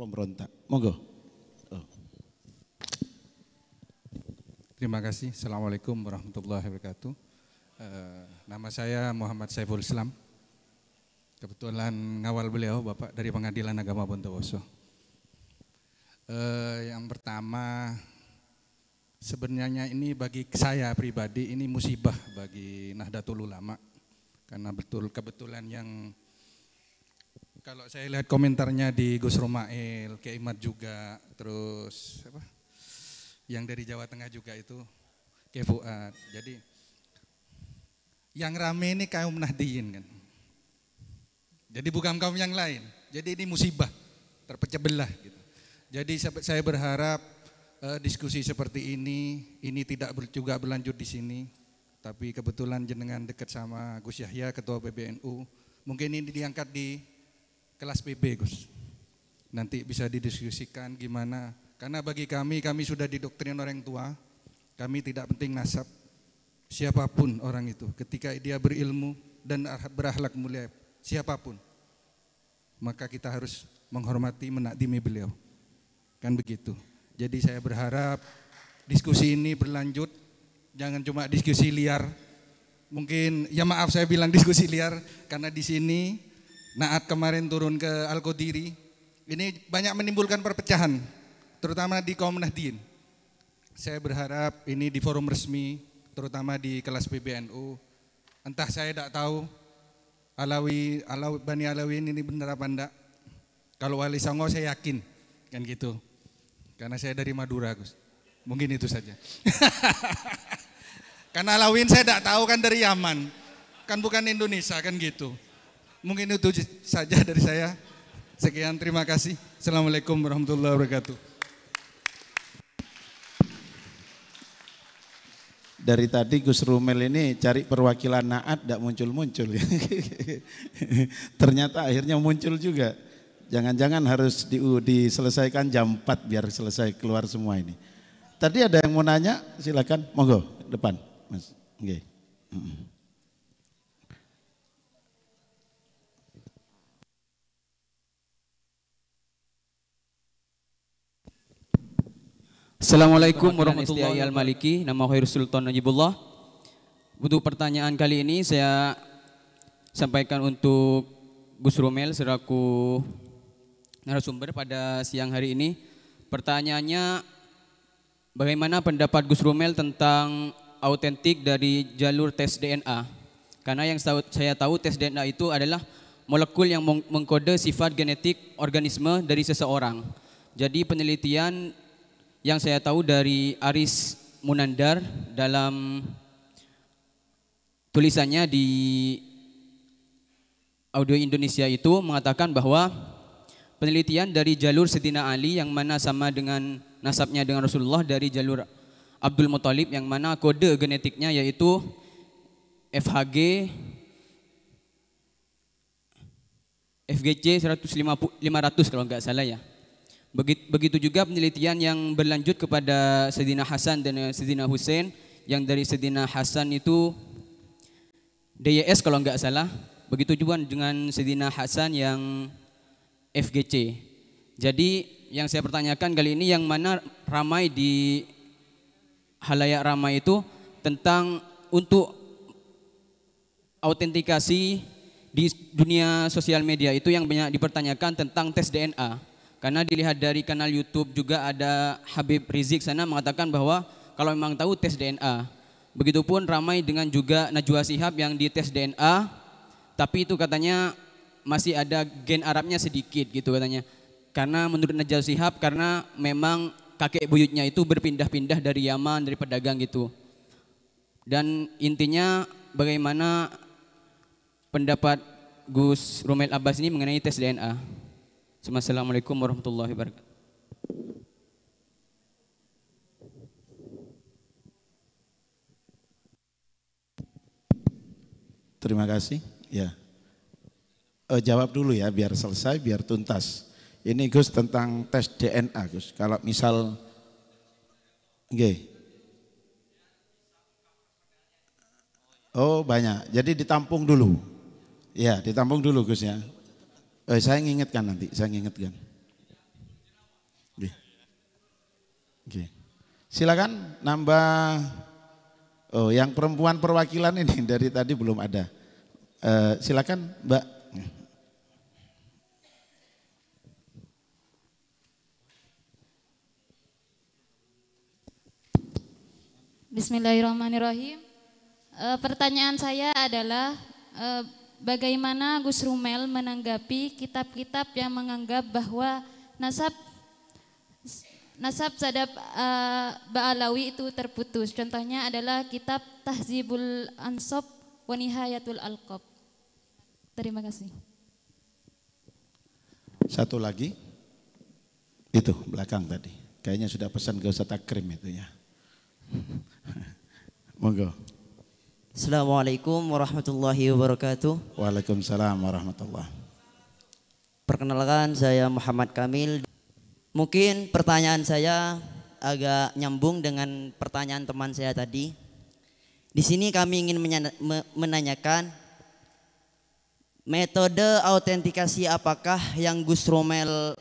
pemberontak. Monggo. Oh. Terima kasih. Assalamualaikum warahmatullahi wabarakatuh. E, nama saya Muhammad Saiful Islam. Kebetulan ngawal beliau Bapak dari Pengadilan Agama Bontowoso. E, eh, yang pertama sebenarnya ini bagi saya pribadi ini musibah bagi Nahdlatul Ulama karena betul kebetulan yang kalau saya lihat komentarnya di Gus Romail, Imad juga, terus apa? Yang dari Jawa Tengah juga itu Kiai Fuad. Jadi yang rame ini kaum Nahdiyin kan. Jadi bukan kaum yang lain. Jadi ini musibah, terpecah belah gitu. Jadi saya berharap uh, diskusi seperti ini ini tidak ber, juga berlanjut di sini. Tapi kebetulan jenengan dekat sama Gus Yahya ketua PBNU. Mungkin ini diangkat di kelas PB Gus. Nanti bisa didiskusikan gimana. Karena bagi kami, kami sudah didoktrin orang tua. Kami tidak penting nasab. Siapapun orang itu. Ketika dia berilmu dan ah, berahlak mulia. Siapapun. Maka kita harus menghormati, menakdimi beliau. Kan begitu. Jadi saya berharap diskusi ini berlanjut. Jangan cuma diskusi liar. Mungkin ya maaf saya bilang diskusi liar karena di sini Naat kemarin turun ke Al-Qadiri, ini banyak menimbulkan perpecahan, terutama di kaum nahdien. Saya berharap ini di forum resmi, terutama di kelas PBNU, entah saya tidak tahu Alawi, Alawi Bani Alawi ini benar apa enggak. Kalau Wali Songo saya yakin, kan gitu. Karena saya dari Madura, Gus. Mungkin itu saja. Karena Alawin saya tidak tahu kan dari Yaman. Kan bukan Indonesia, kan gitu. Mungkin itu saja dari saya. Sekian, terima kasih. Assalamualaikum warahmatullahi wabarakatuh. Dari tadi Gus Rumel ini cari perwakilan naat tidak muncul-muncul. Ternyata akhirnya muncul juga. Jangan-jangan harus di, diselesaikan jam 4 biar selesai keluar semua ini. Tadi ada yang mau nanya, silakan, monggo depan, Mas. Okay. Assalamualaikum warahmatullahi wabarakatuh. Nama Khairul Sultan Najibullah. Untuk pertanyaan kali ini saya sampaikan untuk Gus Romel seraku narasumber pada siang hari ini. Pertanyaannya bagaimana pendapat Gus Romel tentang autentik dari jalur tes DNA? Karena yang saya tahu tes DNA itu adalah molekul yang mengkode sifat genetik organisme dari seseorang. Jadi penelitian yang saya tahu dari Aris Munandar dalam tulisannya di Audio Indonesia itu mengatakan bahwa penelitian dari jalur Sedina Ali yang mana sama dengan nasabnya dengan Rasulullah dari jalur Abdul Muthalib yang mana kode genetiknya yaitu FHG FGC 150 500 kalau nggak salah ya Begitu juga penelitian yang berlanjut kepada Sedina Hasan dan eh, Sedina Hussein yang dari Sedina Hasan itu DYS kalau nggak salah. Begitu juga dengan Sedina Hasan yang FGC. Jadi yang saya pertanyakan kali ini yang mana ramai di halayak ramai itu tentang untuk autentikasi di dunia sosial media itu yang banyak dipertanyakan tentang tes DNA karena dilihat dari kanal YouTube juga ada Habib Rizik sana mengatakan bahwa kalau memang tahu tes DNA. Begitupun ramai dengan juga Najwa Sihab yang dites DNA, tapi itu katanya masih ada gen Arabnya sedikit gitu katanya. Karena menurut Najwa Sihab karena memang kakek buyutnya itu berpindah-pindah dari Yaman, dari pedagang gitu. Dan intinya bagaimana pendapat Gus Rumel Abbas ini mengenai tes DNA? Assalamualaikum warahmatullahi wabarakatuh. Terima kasih. Ya. E, jawab dulu ya biar selesai, biar tuntas. Ini Gus tentang tes DNA Gus. Kalau misal G. Oh banyak. Jadi ditampung dulu. Ya ditampung dulu Gus ya. Eh, saya ingatkan nanti, saya ingatkan. Oke. Oke. Silakan nambah Oh, yang perempuan perwakilan ini dari tadi belum ada. Eh, silakan, Mbak. Bismillahirrahmanirrahim. Eh, pertanyaan saya adalah eh, bagaimana Gus Rumel menanggapi kitab-kitab yang menganggap bahwa nasab nasab sadab uh, Ba'alawi itu terputus. Contohnya adalah kitab Tahzibul Ansob wa Nihayatul Alqab. Terima kasih. Satu lagi. Itu belakang tadi. Kayaknya sudah pesan ke Ustaz Akrim itu ya. Monggo. Assalamualaikum warahmatullahi wabarakatuh. Waalaikumsalam warahmatullahi. wabarakatuh. Perkenalkan saya Muhammad Kamil. Mungkin pertanyaan saya agak nyambung dengan pertanyaan teman saya tadi. Di sini kami ingin menanyakan metode autentikasi apakah yang Gus Romel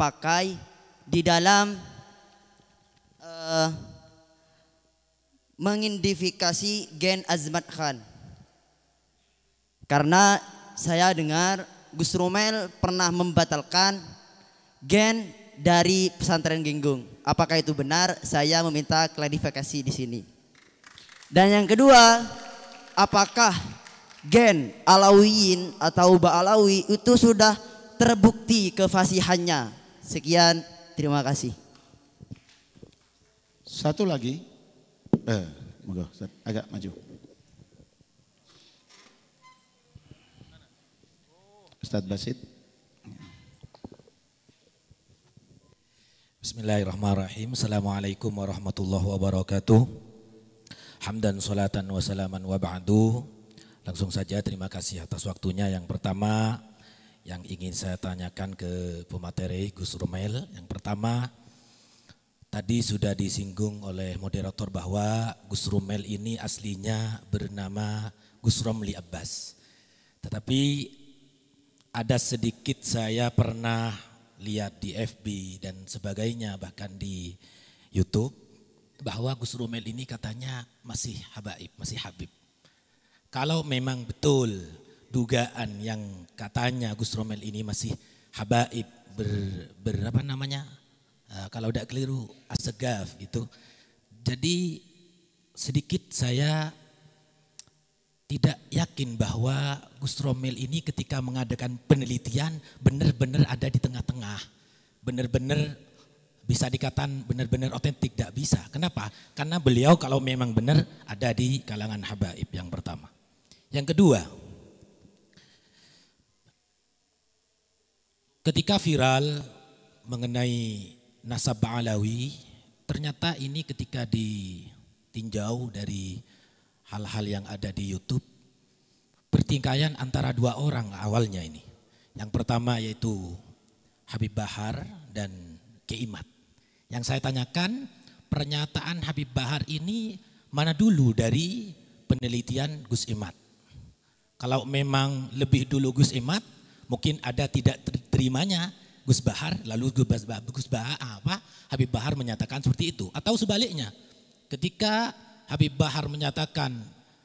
pakai di dalam uh, mengidentifikasi Gen Azmat Khan. Karena saya dengar Gus Romel pernah membatalkan gen dari pesantren Genggung. Apakah itu benar? Saya meminta klarifikasi di sini. Dan yang kedua, apakah gen Alawiyin atau Ba'alawi itu sudah terbukti kefasihannya? Sekian, terima kasih. Satu lagi, Eh, moga Ustaz, agak maju. Ustaz Basit. Bismillahirrahmanirrahim. Assalamualaikum warahmatullahi wabarakatuh. Hamdan salatan wa salaman wa ba'du. Langsung saja terima kasih atas waktunya. Yang pertama yang ingin saya tanyakan ke pemateri Gus Rumel. Yang pertama, Tadi sudah disinggung oleh moderator bahwa Gus Rumel ini aslinya bernama Gus Romli Abbas. Tetapi ada sedikit saya pernah lihat di FB dan sebagainya bahkan di YouTube bahwa Gus Rumel ini katanya masih habaib, masih habib. Kalau memang betul dugaan yang katanya Gus Romel ini masih habaib ber, ber apa namanya? Eh, kalau tidak keliru asegaf gitu. Jadi sedikit saya tidak yakin bahwa Gus Romil ini ketika mengadakan penelitian benar-benar ada di tengah-tengah. Benar-benar bisa dikatakan benar-benar otentik, tidak bisa. Kenapa? Karena beliau kalau memang benar ada di kalangan habaib yang pertama. Yang kedua, ketika viral mengenai nasab Alawi, ternyata ini ketika ditinjau dari hal-hal yang ada di YouTube, pertingkaian antara dua orang awalnya ini. Yang pertama yaitu Habib Bahar dan Keimat. Yang saya tanyakan, pernyataan Habib Bahar ini mana dulu dari penelitian Gus Imat? Kalau memang lebih dulu Gus Imat, mungkin ada tidak terimanya Gus Bahar, lalu Gus Bahar apa? Habib Bahar menyatakan seperti itu. Atau sebaliknya, ketika Habib Bahar menyatakan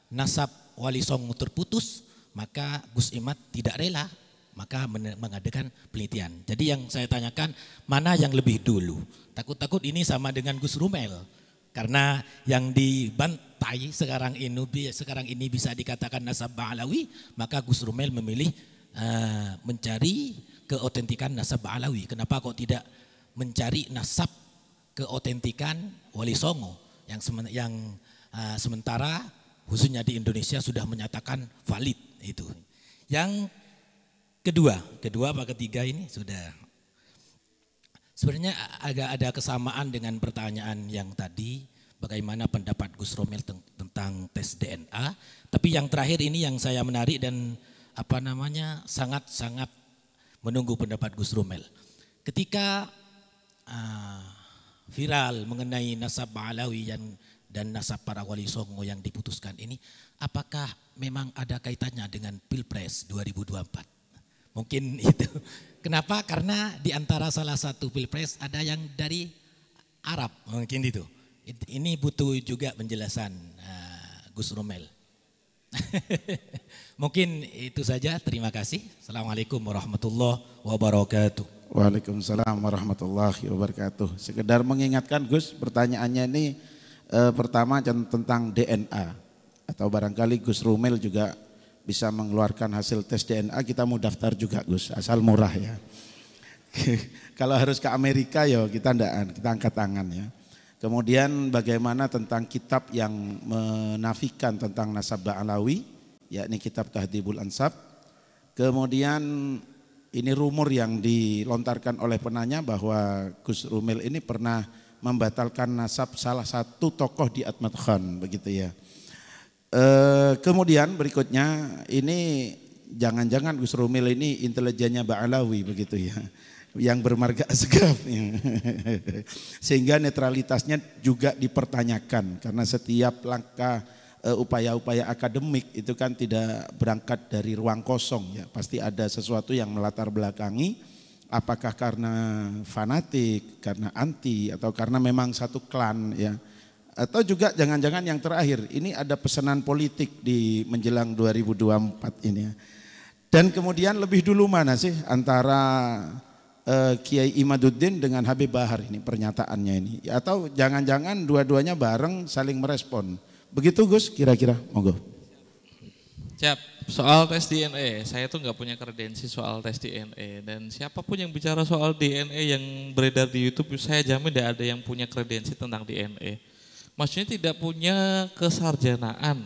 nasab Wali Songo terputus, maka Gus Imat tidak rela, maka mengadakan penelitian. Jadi yang saya tanyakan, mana yang lebih dulu? Takut-takut ini sama dengan Gus Rumel. Karena yang dibantai sekarang ini, sekarang ini bisa dikatakan nasab Ba'alawi, maka Gus Rumel memilih uh, mencari keotentikan nasab Alawi. Kenapa kok tidak mencari nasab keotentikan Wali Songo yang yang uh, sementara khususnya di Indonesia sudah menyatakan valid itu. Yang kedua, kedua apa ketiga ini sudah sebenarnya agak ada kesamaan dengan pertanyaan yang tadi bagaimana pendapat Gus Romil tentang tes DNA, tapi yang terakhir ini yang saya menarik dan apa namanya sangat-sangat menunggu pendapat Gus Rumel. Ketika uh, viral mengenai nasab Alawi yang dan nasab para wali songo yang diputuskan ini, apakah memang ada kaitannya dengan Pilpres 2024? Mungkin itu. Kenapa? Karena di antara salah satu Pilpres ada yang dari Arab, mungkin itu. Ini butuh juga penjelasan uh, Gus Rumel. Mungkin itu saja. Terima kasih. Assalamualaikum warahmatullahi wabarakatuh. Waalaikumsalam warahmatullahi wabarakatuh. Sekedar mengingatkan Gus, pertanyaannya ini e, pertama tentang DNA atau barangkali Gus Rumel juga bisa mengeluarkan hasil tes DNA kita mau daftar juga Gus asal murah ya kalau harus ke Amerika ya kita ndak kita angkat tangan ya Kemudian bagaimana tentang kitab yang menafikan tentang nasab Ba'alawi, yakni kitab Tahdibul Ansab. Kemudian ini rumor yang dilontarkan oleh penanya bahwa Gus Rumil ini pernah membatalkan nasab salah satu tokoh di Atmat Khan, begitu ya. E, kemudian berikutnya ini jangan-jangan Gus Rumil ini intelijennya Ba'alawi begitu ya yang bermarga segaf. Sehingga netralitasnya juga dipertanyakan karena setiap langkah eh, upaya-upaya akademik itu kan tidak berangkat dari ruang kosong ya. Pasti ada sesuatu yang melatar belakangi apakah karena fanatik, karena anti atau karena memang satu klan ya. Atau juga jangan-jangan yang terakhir, ini ada pesanan politik di menjelang 2024 ini ya. Dan kemudian lebih dulu mana sih antara uh, Kiai Imaduddin dengan Habib Bahar ini pernyataannya ini atau jangan-jangan dua-duanya bareng saling merespon. Begitu Gus kira-kira monggo. Siap. Soal tes DNA, saya tuh nggak punya kredensi soal tes DNA dan siapapun yang bicara soal DNA yang beredar di YouTube, saya jamin tidak ada yang punya kredensi tentang DNA. Maksudnya tidak punya kesarjanaan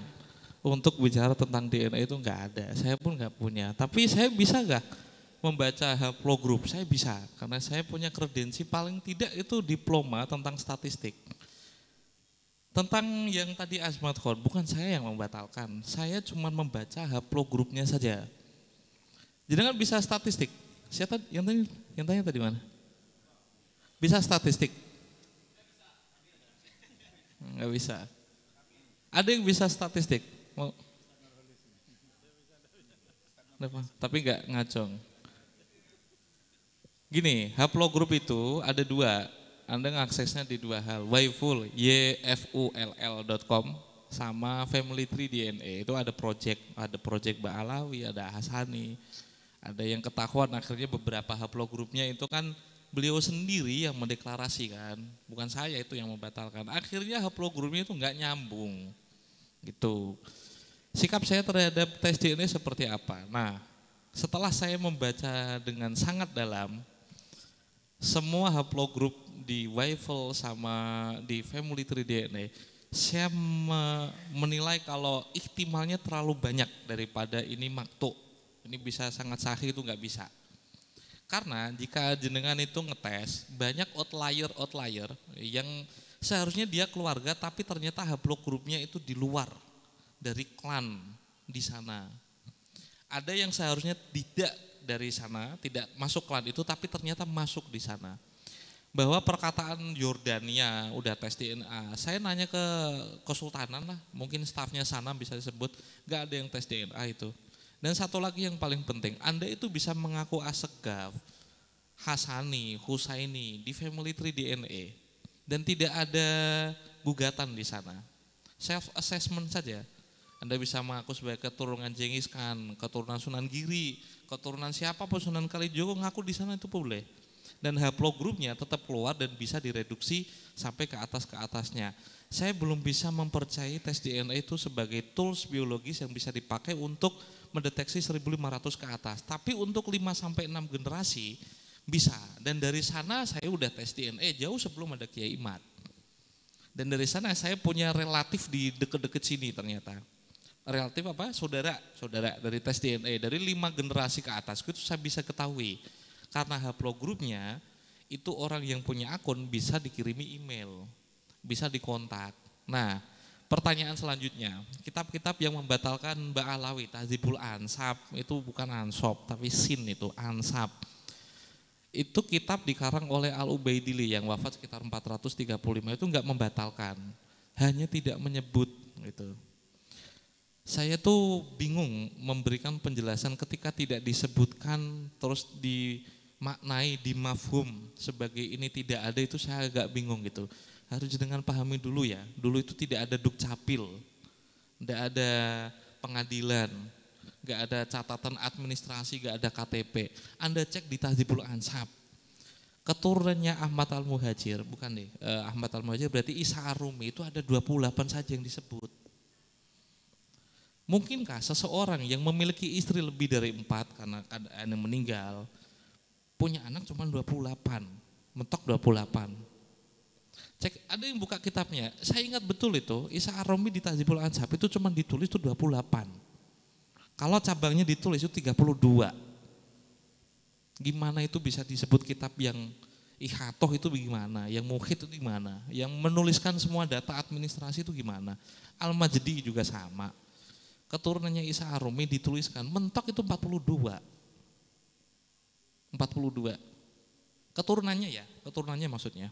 untuk bicara tentang DNA itu nggak ada. Saya pun nggak punya. Tapi saya bisa nggak membaca haplogroup saya bisa karena saya punya kredensi paling tidak itu diploma tentang statistik. Tentang yang tadi Azmat Khan, bukan saya yang membatalkan. Saya cuma membaca haplogrupnya saja. Jadi kan bisa statistik. siapa yang tanya yang tanya tadi mana? Bisa statistik. nggak bisa. Ada yang bisa statistik? Mau? Tapi nggak ngacong. Gini, haplogroup itu ada dua. Anda ngaksesnya di dua hal, yful, com sama Family Tree DNA itu ada project, ada project Mbak Alawi, ada Hasani, ada yang ketahuan akhirnya beberapa haplogroupnya itu kan beliau sendiri yang mendeklarasikan, bukan saya itu yang membatalkan. Akhirnya haplogroupnya itu nggak nyambung, gitu. Sikap saya terhadap tes DNA seperti apa? Nah, setelah saya membaca dengan sangat dalam, semua haplogroup di Wifel sama di Family 3DNA saya me menilai kalau ikhtimalnya terlalu banyak daripada ini makto ini bisa sangat sahih itu nggak bisa karena jika jenengan itu ngetes banyak outlier outlier yang seharusnya dia keluarga tapi ternyata haplogroupnya itu di luar dari klan di sana ada yang seharusnya tidak dari sana, tidak masuk klan itu tapi ternyata masuk di sana. Bahwa perkataan Yordania udah tes DNA, saya nanya ke kesultanan lah, mungkin stafnya sana bisa disebut, gak ada yang tes DNA itu. Dan satu lagi yang paling penting, Anda itu bisa mengaku Asegaf, Hasani, Husaini di family tree DNA dan tidak ada gugatan di sana. Self assessment saja. Anda bisa mengaku sebagai keturunan Jenghis Khan, keturunan Sunan Giri, keturunan siapa Sunan Kalijogo ngaku di sana itu boleh dan haplogrupnya tetap keluar dan bisa direduksi sampai ke atas ke atasnya. Saya belum bisa mempercayai tes DNA itu sebagai tools biologis yang bisa dipakai untuk mendeteksi 1500 ke atas. Tapi untuk 5 sampai 6 generasi bisa. Dan dari sana saya udah tes DNA jauh sebelum ada Kiai Mat. Dan dari sana saya punya relatif di deket-deket sini ternyata relatif apa saudara saudara dari tes DNA dari lima generasi ke atas itu saya bisa ketahui karena haplogrupnya itu orang yang punya akun bisa dikirimi email bisa dikontak nah pertanyaan selanjutnya kitab-kitab yang membatalkan Mbak Alawi Tazibul Ansab itu bukan Ansop tapi Sin itu Ansab itu kitab dikarang oleh Al Ubaidili yang wafat sekitar 435 itu nggak membatalkan hanya tidak menyebut gitu saya tuh bingung memberikan penjelasan ketika tidak disebutkan terus dimaknai mafhum sebagai ini tidak ada itu saya agak bingung gitu harus dengan pahami dulu ya dulu itu tidak ada dukcapil tidak ada pengadilan nggak ada catatan administrasi nggak ada KTP anda cek di Tahdibul Ansab keturunannya Ahmad Al Muhajir bukan nih eh, Ahmad Al Muhajir berarti Isa Arumi itu ada 28 saja yang disebut Mungkinkah seseorang yang memiliki istri lebih dari empat karena ada yang meninggal, punya anak cuma 28, mentok 28. Cek, ada yang buka kitabnya, saya ingat betul itu, Isa Aromi di Tazibul Ansab itu cuma ditulis itu 28. Kalau cabangnya ditulis itu 32. Gimana itu bisa disebut kitab yang Ihatoh itu gimana, yang Muhid itu gimana, yang menuliskan semua data administrasi itu gimana. Al-Majdi juga sama, keturunannya Isa Arumi dituliskan mentok itu 42. 42. Keturunannya ya, keturunannya maksudnya.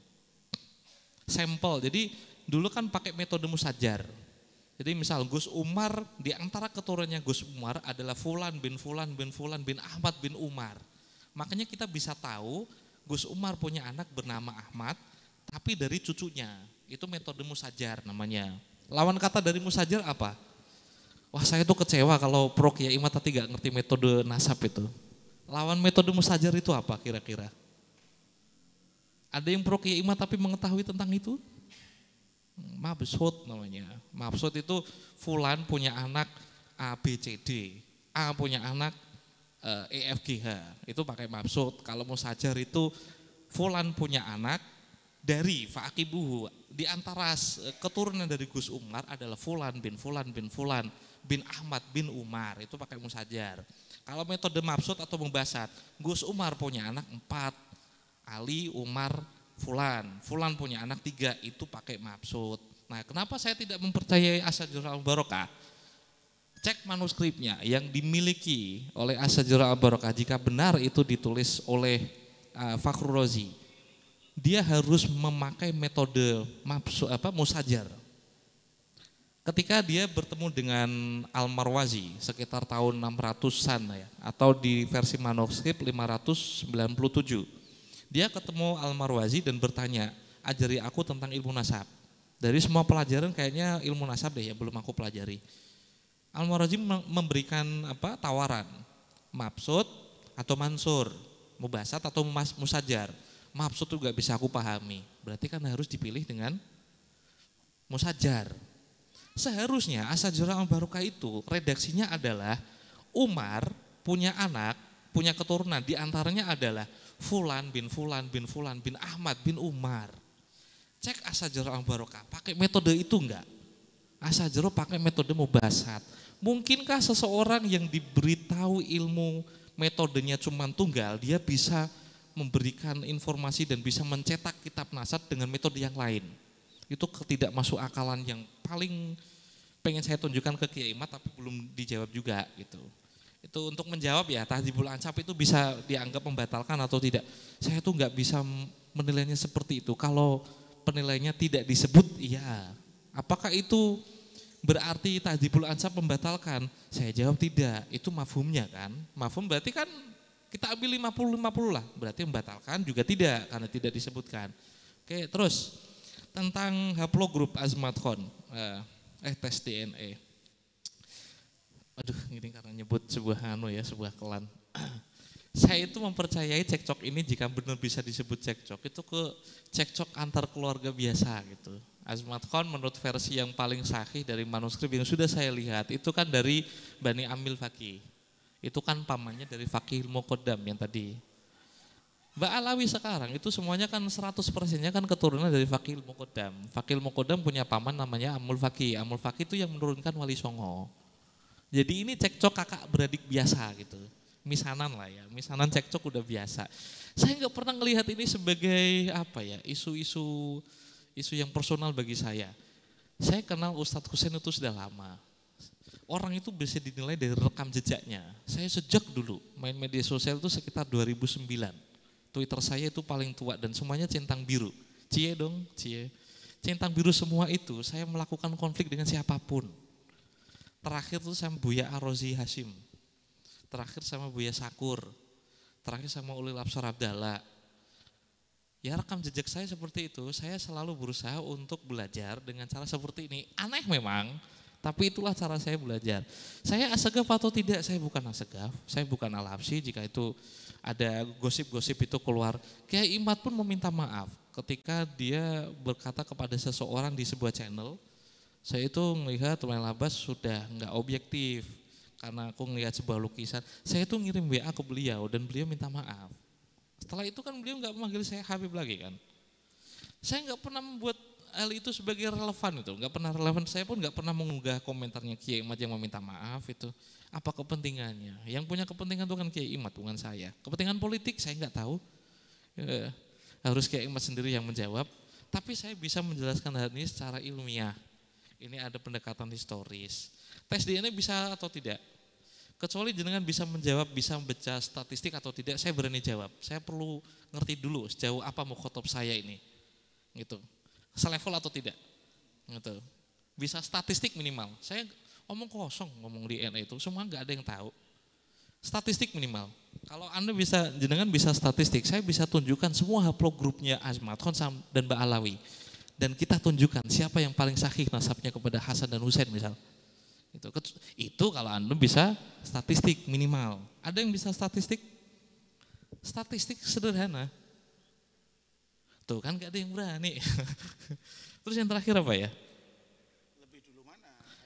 Sampel. Jadi dulu kan pakai metode musajar. Jadi misal Gus Umar di antara keturunannya Gus Umar adalah Fulan bin Fulan bin Fulan bin Ahmad bin Umar. Makanya kita bisa tahu Gus Umar punya anak bernama Ahmad tapi dari cucunya. Itu metode musajar namanya. Lawan kata dari musajar apa? Wah saya tuh kecewa kalau Pro Kiai Mata gak ngerti metode nasab itu. Lawan metode musajar itu apa kira-kira? Ada yang Pro Kiai imat tapi mengetahui tentang itu? Hmm, mabsud namanya. Mabsud itu Fulan punya anak A, B, C, D. A punya anak e, e F, G, H. Itu pakai mabsud. Kalau musajar itu Fulan punya anak dari Fa'akibuhu. Di antara keturunan dari Gus Umar adalah Fulan bin Fulan bin Fulan bin Ahmad bin Umar itu pakai musajar. Kalau metode mabsud atau membasat, Gus Umar punya anak empat, Ali, Umar, Fulan, Fulan punya anak tiga itu pakai mabsud. Nah, kenapa saya tidak mempercayai Asajur al-Barokah? Cek manuskripnya yang dimiliki oleh Asajur al-Barokah jika benar itu ditulis oleh uh, Fakhrul Rozi. Dia harus memakai metode mabsud apa musajar ketika dia bertemu dengan Al-Marwazi sekitar tahun 600-an ya, atau di versi manuskrip 597. Dia ketemu Al-Marwazi dan bertanya, ajari aku tentang ilmu nasab. Dari semua pelajaran kayaknya ilmu nasab deh yang belum aku pelajari. Al-Marwazi memberikan apa tawaran, mabsud atau mansur, mubasat atau musajar. Mabsud juga bisa aku pahami, berarti kan harus dipilih dengan musajar Seharusnya asal Al-Barokah itu redaksinya adalah Umar punya anak, punya keturunan, Di antaranya adalah Fulan bin Fulan bin Fulan bin Ahmad bin Umar. Cek asal Al-Barokah, pakai metode itu enggak? jero pakai metode mubasat. Mungkinkah seseorang yang diberitahu ilmu metodenya cuma tunggal, dia bisa memberikan informasi dan bisa mencetak kitab nasab dengan metode yang lain? Itu masuk akalan yang paling pengen saya tunjukkan ke Kiai Mat tapi belum dijawab juga gitu. Itu untuk menjawab ya tahdibul ansap itu bisa dianggap membatalkan atau tidak. Saya tuh nggak bisa menilainya seperti itu. Kalau penilainya tidak disebut, iya. Apakah itu berarti tahdibul ansap membatalkan? Saya jawab tidak. Itu mafhumnya kan. Mafhum berarti kan kita ambil 50-50 lah. Berarti membatalkan juga tidak karena tidak disebutkan. Oke, terus tentang haplogroup Azmat Khan, eh, eh tes DNA. E. Aduh, ini karena nyebut sebuah anu ya, sebuah kelan. Saya itu mempercayai cekcok ini jika benar bisa disebut cekcok, itu ke cekcok antar keluarga biasa gitu. Azmat Khan menurut versi yang paling sahih dari manuskrip yang sudah saya lihat itu kan dari Bani Amil Fakih. Itu kan pamannya dari Fakih Mokodam yang tadi Mbak Alawi sekarang itu semuanya kan 100 persennya kan keturunan dari Fakil Mukodam. Fakil Mukodam punya paman namanya Amul Faki. Amul Faki itu yang menurunkan Wali Songo. Jadi ini cekcok kakak beradik biasa gitu. Misanan lah ya, misanan cekcok udah biasa. Saya nggak pernah ngelihat ini sebagai apa ya, isu-isu isu yang personal bagi saya. Saya kenal Ustadz Husain itu sudah lama. Orang itu bisa dinilai dari rekam jejaknya. Saya sejak dulu main media sosial itu sekitar 2009 Twitter saya itu paling tua dan semuanya centang biru. Cie dong, cie. Centang biru semua itu saya melakukan konflik dengan siapapun. Terakhir tuh sama Buya Arozi Hasim. Terakhir sama Buya Sakur. Terakhir sama Uli Lapsor Abdallah. Ya rekam jejak saya seperti itu, saya selalu berusaha untuk belajar dengan cara seperti ini. Aneh memang, tapi itulah cara saya belajar. Saya asegaf atau tidak, saya bukan asegaf, saya bukan alapsi jika itu ada gosip-gosip itu keluar. Kiai Imad pun meminta maaf ketika dia berkata kepada seseorang di sebuah channel, saya itu melihat Tuan Labas sudah nggak objektif karena aku melihat sebuah lukisan. Saya itu ngirim WA ke beliau dan beliau minta maaf. Setelah itu kan beliau nggak memanggil saya Habib lagi kan. Saya nggak pernah membuat hal itu sebagai relevan itu, nggak pernah relevan. Saya pun nggak pernah mengunggah komentarnya Kiai Imad yang meminta maaf itu. Apa kepentingannya? Yang punya kepentingan itu kan kayak Imat, bukan saya. Kepentingan politik saya nggak tahu. Ya, harus kayak Imat sendiri yang menjawab. Tapi saya bisa menjelaskan hal ini secara ilmiah. Ini ada pendekatan historis. Tes DNA bisa atau tidak? Kecuali jenengan bisa menjawab, bisa membaca statistik atau tidak, saya berani jawab. Saya perlu ngerti dulu sejauh apa mau mukhotob saya ini. Gitu. Selevel atau tidak. Gitu. Bisa statistik minimal. Saya omong kosong ngomong di NA itu semua nggak ada yang tahu statistik minimal kalau anda bisa jenengan bisa statistik saya bisa tunjukkan semua haplogrupnya Azmat Khonsam dan Mbak Alawi dan kita tunjukkan siapa yang paling sahih nasabnya kepada Hasan dan Husain misal itu itu kalau anda bisa statistik minimal ada yang bisa statistik statistik sederhana tuh kan gak ada yang berani terus yang terakhir apa ya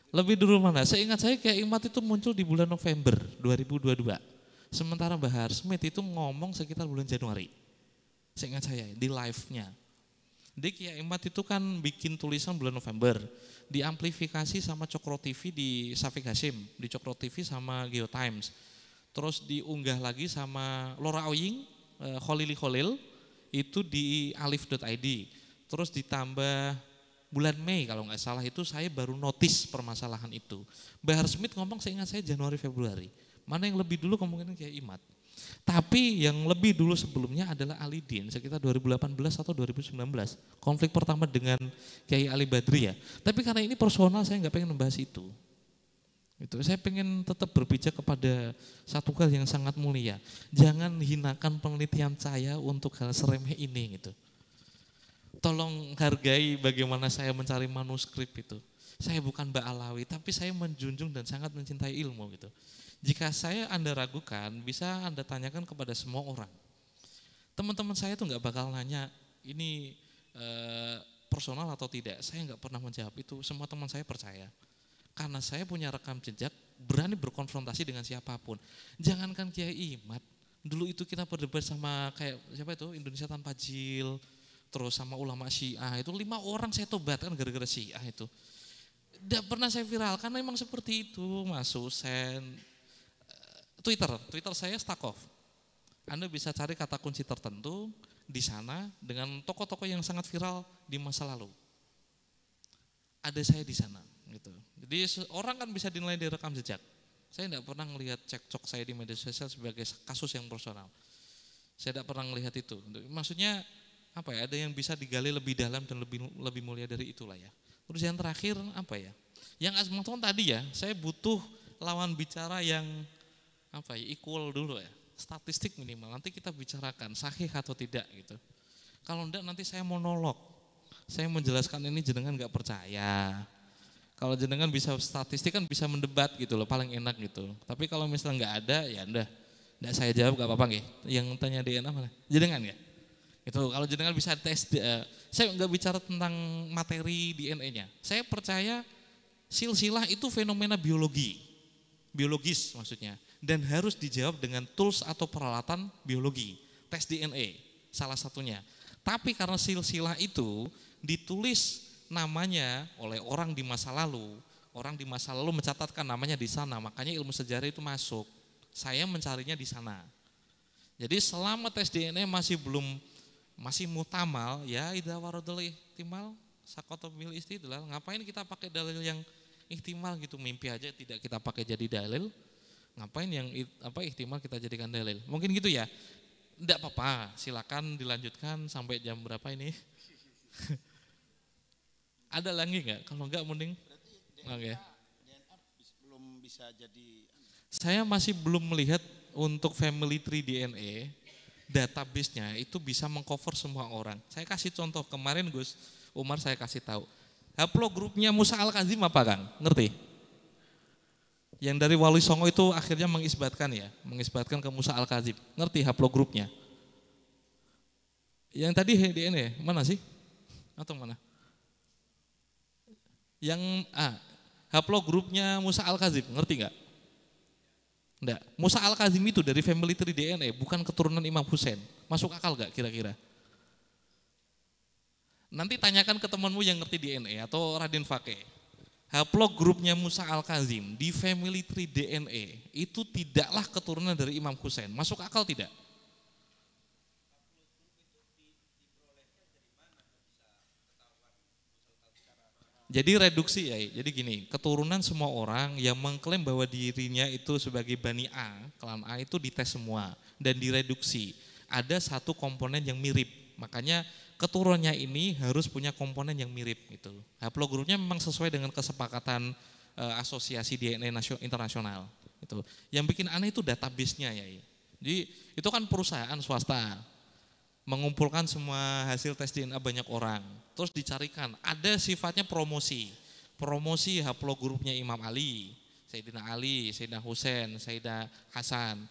lebih dulu mana? Saya ingat saya kayak Imat itu muncul di bulan November 2022. Sementara Bahar Smith itu ngomong sekitar bulan Januari. Saya ingat saya di live-nya. Jadi kayak Imat itu kan bikin tulisan bulan November, diamplifikasi sama Cokro TV di Safik Hashim. di Cokro TV sama Geo Times. Terus diunggah lagi sama Laura Oying, eh, Kholili Holil itu di alif.id. Terus ditambah bulan Mei kalau nggak salah itu saya baru notice permasalahan itu. Bahar Smith ngomong seingat saya Januari Februari. Mana yang lebih dulu kemungkinan kayak Imat. Tapi yang lebih dulu sebelumnya adalah Ali Din sekitar 2018 atau 2019. Konflik pertama dengan Kiai Ali Badri ya. Tapi karena ini personal saya nggak pengen membahas itu. Itu saya pengen tetap berpijak kepada satu hal yang sangat mulia. Jangan hinakan penelitian saya untuk hal seremeh ini gitu tolong hargai bagaimana saya mencari manuskrip itu. Saya bukan Mbak Alawi, tapi saya menjunjung dan sangat mencintai ilmu gitu. Jika saya Anda ragukan, bisa Anda tanyakan kepada semua orang. Teman-teman saya itu nggak bakal nanya ini e, personal atau tidak. Saya nggak pernah menjawab itu. Semua teman saya percaya. Karena saya punya rekam jejak, berani berkonfrontasi dengan siapapun. Jangankan Kiai Imat, dulu itu kita berdebat sama kayak siapa itu Indonesia tanpa jil, terus sama ulama Syiah itu lima orang saya tobat kan gara-gara Syiah itu. Tidak pernah saya viral karena memang seperti itu Mas Husen. Eh, Twitter, Twitter saya Stakov. Anda bisa cari kata kunci tertentu di sana dengan toko-toko yang sangat viral di masa lalu. Ada saya di sana gitu. Jadi orang kan bisa dinilai dari rekam jejak. Saya tidak pernah melihat cekcok saya di media sosial sebagai kasus yang personal. Saya tidak pernah melihat itu. Maksudnya apa ya ada yang bisa digali lebih dalam dan lebih lebih mulia dari itulah ya terus yang terakhir apa ya yang asmaton tadi ya saya butuh lawan bicara yang apa ya equal dulu ya statistik minimal nanti kita bicarakan sahih atau tidak gitu kalau enggak nanti saya monolog saya menjelaskan ini jenengan nggak percaya kalau jenengan bisa statistik kan bisa mendebat gitu loh paling enak gitu tapi kalau misalnya nggak ada ya udah ndak saya jawab nggak apa-apa nggih yang tanya DNA mana jenengan ya itu kalau jenengan bisa tes, uh, saya nggak bicara tentang materi DNA-nya. Saya percaya silsilah itu fenomena biologi, biologis maksudnya, dan harus dijawab dengan tools atau peralatan biologi, tes DNA salah satunya. Tapi karena silsilah itu ditulis namanya oleh orang di masa lalu, orang di masa lalu mencatatkan namanya di sana, makanya ilmu sejarah itu masuk. Saya mencarinya di sana. Jadi selama tes DNA masih belum masih mutamal ya idza waradul ihtimal sakoto bil istidlal ngapain kita pakai dalil yang ihtimal gitu mimpi aja tidak kita pakai jadi dalil ngapain yang apa ihtimal kita jadikan dalil mungkin gitu ya tidak apa-apa silakan dilanjutkan sampai jam berapa ini ada lagi nggak kalau nggak mending oke okay. belum bisa jadi saya masih belum melihat untuk family tree DNA database-nya itu bisa mengcover semua orang. Saya kasih contoh kemarin Gus Umar saya kasih tahu. Haplo grupnya Musa Al Kazim apa Kang? Ngerti? Yang dari Wali Songo itu akhirnya mengisbatkan ya, mengisbatkan ke Musa Al Kazim. Ngerti haplo grupnya? Yang tadi HDN ya, e, mana sih? Atau mana? Yang ah, haplo grupnya Musa Al Kazim, ngerti nggak? Enggak. Musa Al-Kazim itu dari family tree DNA, bukan keturunan Imam Husain. Masuk akal gak kira-kira? Nanti tanyakan ke temanmu yang ngerti DNA atau Raden Fake. Haplog grupnya Musa Al-Kazim di family tree DNA itu tidaklah keturunan dari Imam Husain. Masuk akal tidak? Jadi reduksi ya, jadi gini, keturunan semua orang yang mengklaim bahwa dirinya itu sebagai Bani A, klan A itu dites semua dan direduksi. Ada satu komponen yang mirip, makanya keturunannya ini harus punya komponen yang mirip gitu. haplogroup memang sesuai dengan kesepakatan e, asosiasi DNA internasional. Gitu. Yang bikin aneh itu database-nya ya. Jadi itu kan perusahaan swasta, mengumpulkan semua hasil tes DNA banyak orang. Terus dicarikan, ada sifatnya promosi. Promosi haplogrupnya Imam Ali, Sayyidina Ali, Sayyidina Husain, Sayyidina Hasan.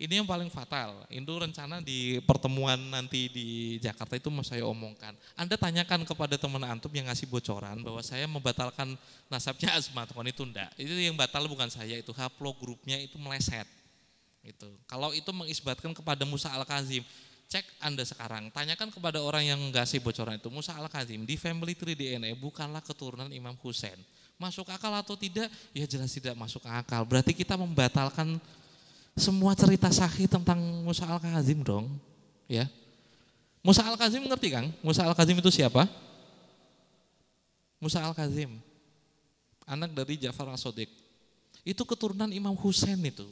Ini yang paling fatal. Itu rencana di pertemuan nanti di Jakarta itu mau saya omongkan. Anda tanyakan kepada teman antum yang ngasih bocoran bahwa saya membatalkan nasabnya teman itu enggak. Itu yang batal bukan saya, itu haplogrupnya itu meleset. Itu. Kalau itu mengisbatkan kepada Musa Al-Kazim, Cek Anda sekarang, tanyakan kepada orang yang nggak ngasih bocoran itu, Musa Al-Kazim di family tree DNA bukanlah keturunan Imam Husain. Masuk akal atau tidak? Ya jelas tidak masuk akal. Berarti kita membatalkan semua cerita sahih tentang Musa Al-Kazim dong. Ya. Musa Al-Kazim ngerti kan Musa Al-Kazim itu siapa? Musa Al-Kazim. Anak dari Ja'far Al-Sodik. Itu keturunan Imam Husain itu.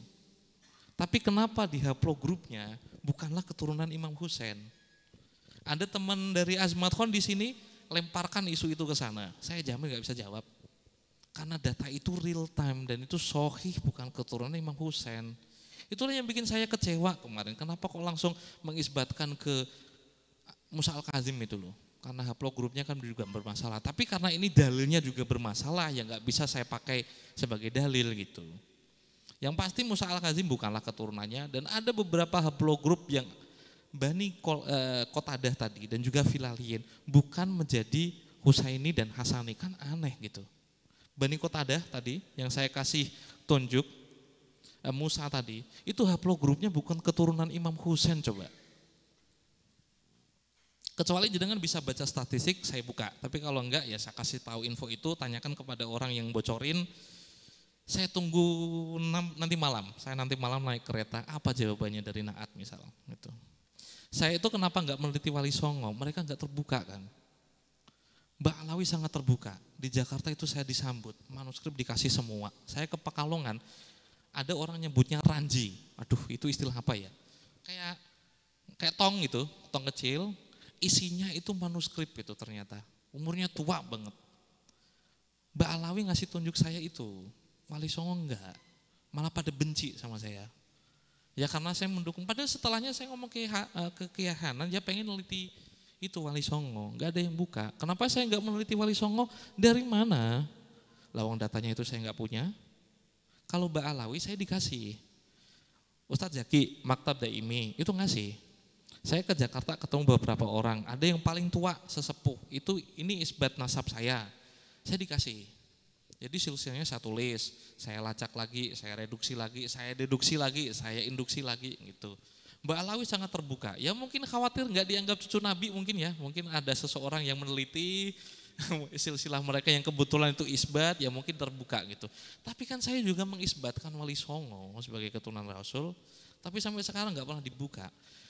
Tapi kenapa di haplogrupnya bukanlah keturunan Imam Husain. Ada teman dari Azmat Khan di sini lemparkan isu itu ke sana. Saya jamin nggak bisa jawab. Karena data itu real time dan itu sohih bukan keturunan Imam Husain. Itulah yang bikin saya kecewa kemarin. Kenapa kok langsung mengisbatkan ke Musa Al-Kazim itu loh. Karena haplo grupnya kan juga bermasalah. Tapi karena ini dalilnya juga bermasalah ya nggak bisa saya pakai sebagai dalil gitu. Yang pasti Musa Al-Kazim bukanlah keturunannya dan ada beberapa haplogroup yang Bani Kotadah eh, tadi dan juga filalien bukan menjadi Husaini dan Hasani kan aneh gitu. Bani Kotadah tadi yang saya kasih tunjuk eh, Musa tadi itu haplogroupnya bukan keturunan Imam Husain coba. Kecuali jenengan bisa baca statistik saya buka, tapi kalau enggak ya saya kasih tahu info itu tanyakan kepada orang yang bocorin saya tunggu nanti malam, saya nanti malam naik kereta, apa jawabannya dari Naat misalnya itu? Saya itu kenapa nggak meneliti Wali Songo, mereka nggak terbuka kan. Mbak Alawi sangat terbuka, di Jakarta itu saya disambut, manuskrip dikasih semua. Saya ke Pekalongan, ada orang nyebutnya ranji, aduh itu istilah apa ya, kayak kayak tong gitu, tong kecil, isinya itu manuskrip itu ternyata, umurnya tua banget. Mbak Alawi ngasih tunjuk saya itu, Wali Songo enggak, malah pada benci sama saya. Ya karena saya mendukung. Padahal setelahnya saya ngomong ke, eh, ke Kiai dia pengen meneliti itu Wali Songo, enggak ada yang buka. Kenapa saya enggak meneliti Wali Songo? Dari mana? Lawang datanya itu saya enggak punya. Kalau Mbak Alawi saya dikasih. Ustadz Zaki, Maktab Daimi, itu ngasih. Saya ke Jakarta ketemu beberapa orang, ada yang paling tua sesepuh, itu ini isbat nasab saya. Saya dikasih. Jadi silsilnya satu tulis, saya lacak lagi, saya reduksi lagi, saya deduksi lagi, saya induksi lagi gitu. Mbak Alawi sangat terbuka. Ya mungkin khawatir nggak dianggap cucu Nabi mungkin ya. Mungkin ada seseorang yang meneliti silsilah mereka yang kebetulan itu isbat ya mungkin terbuka gitu. Tapi kan saya juga mengisbatkan Wali Songo sebagai keturunan Rasul. Tapi sampai sekarang nggak pernah dibuka.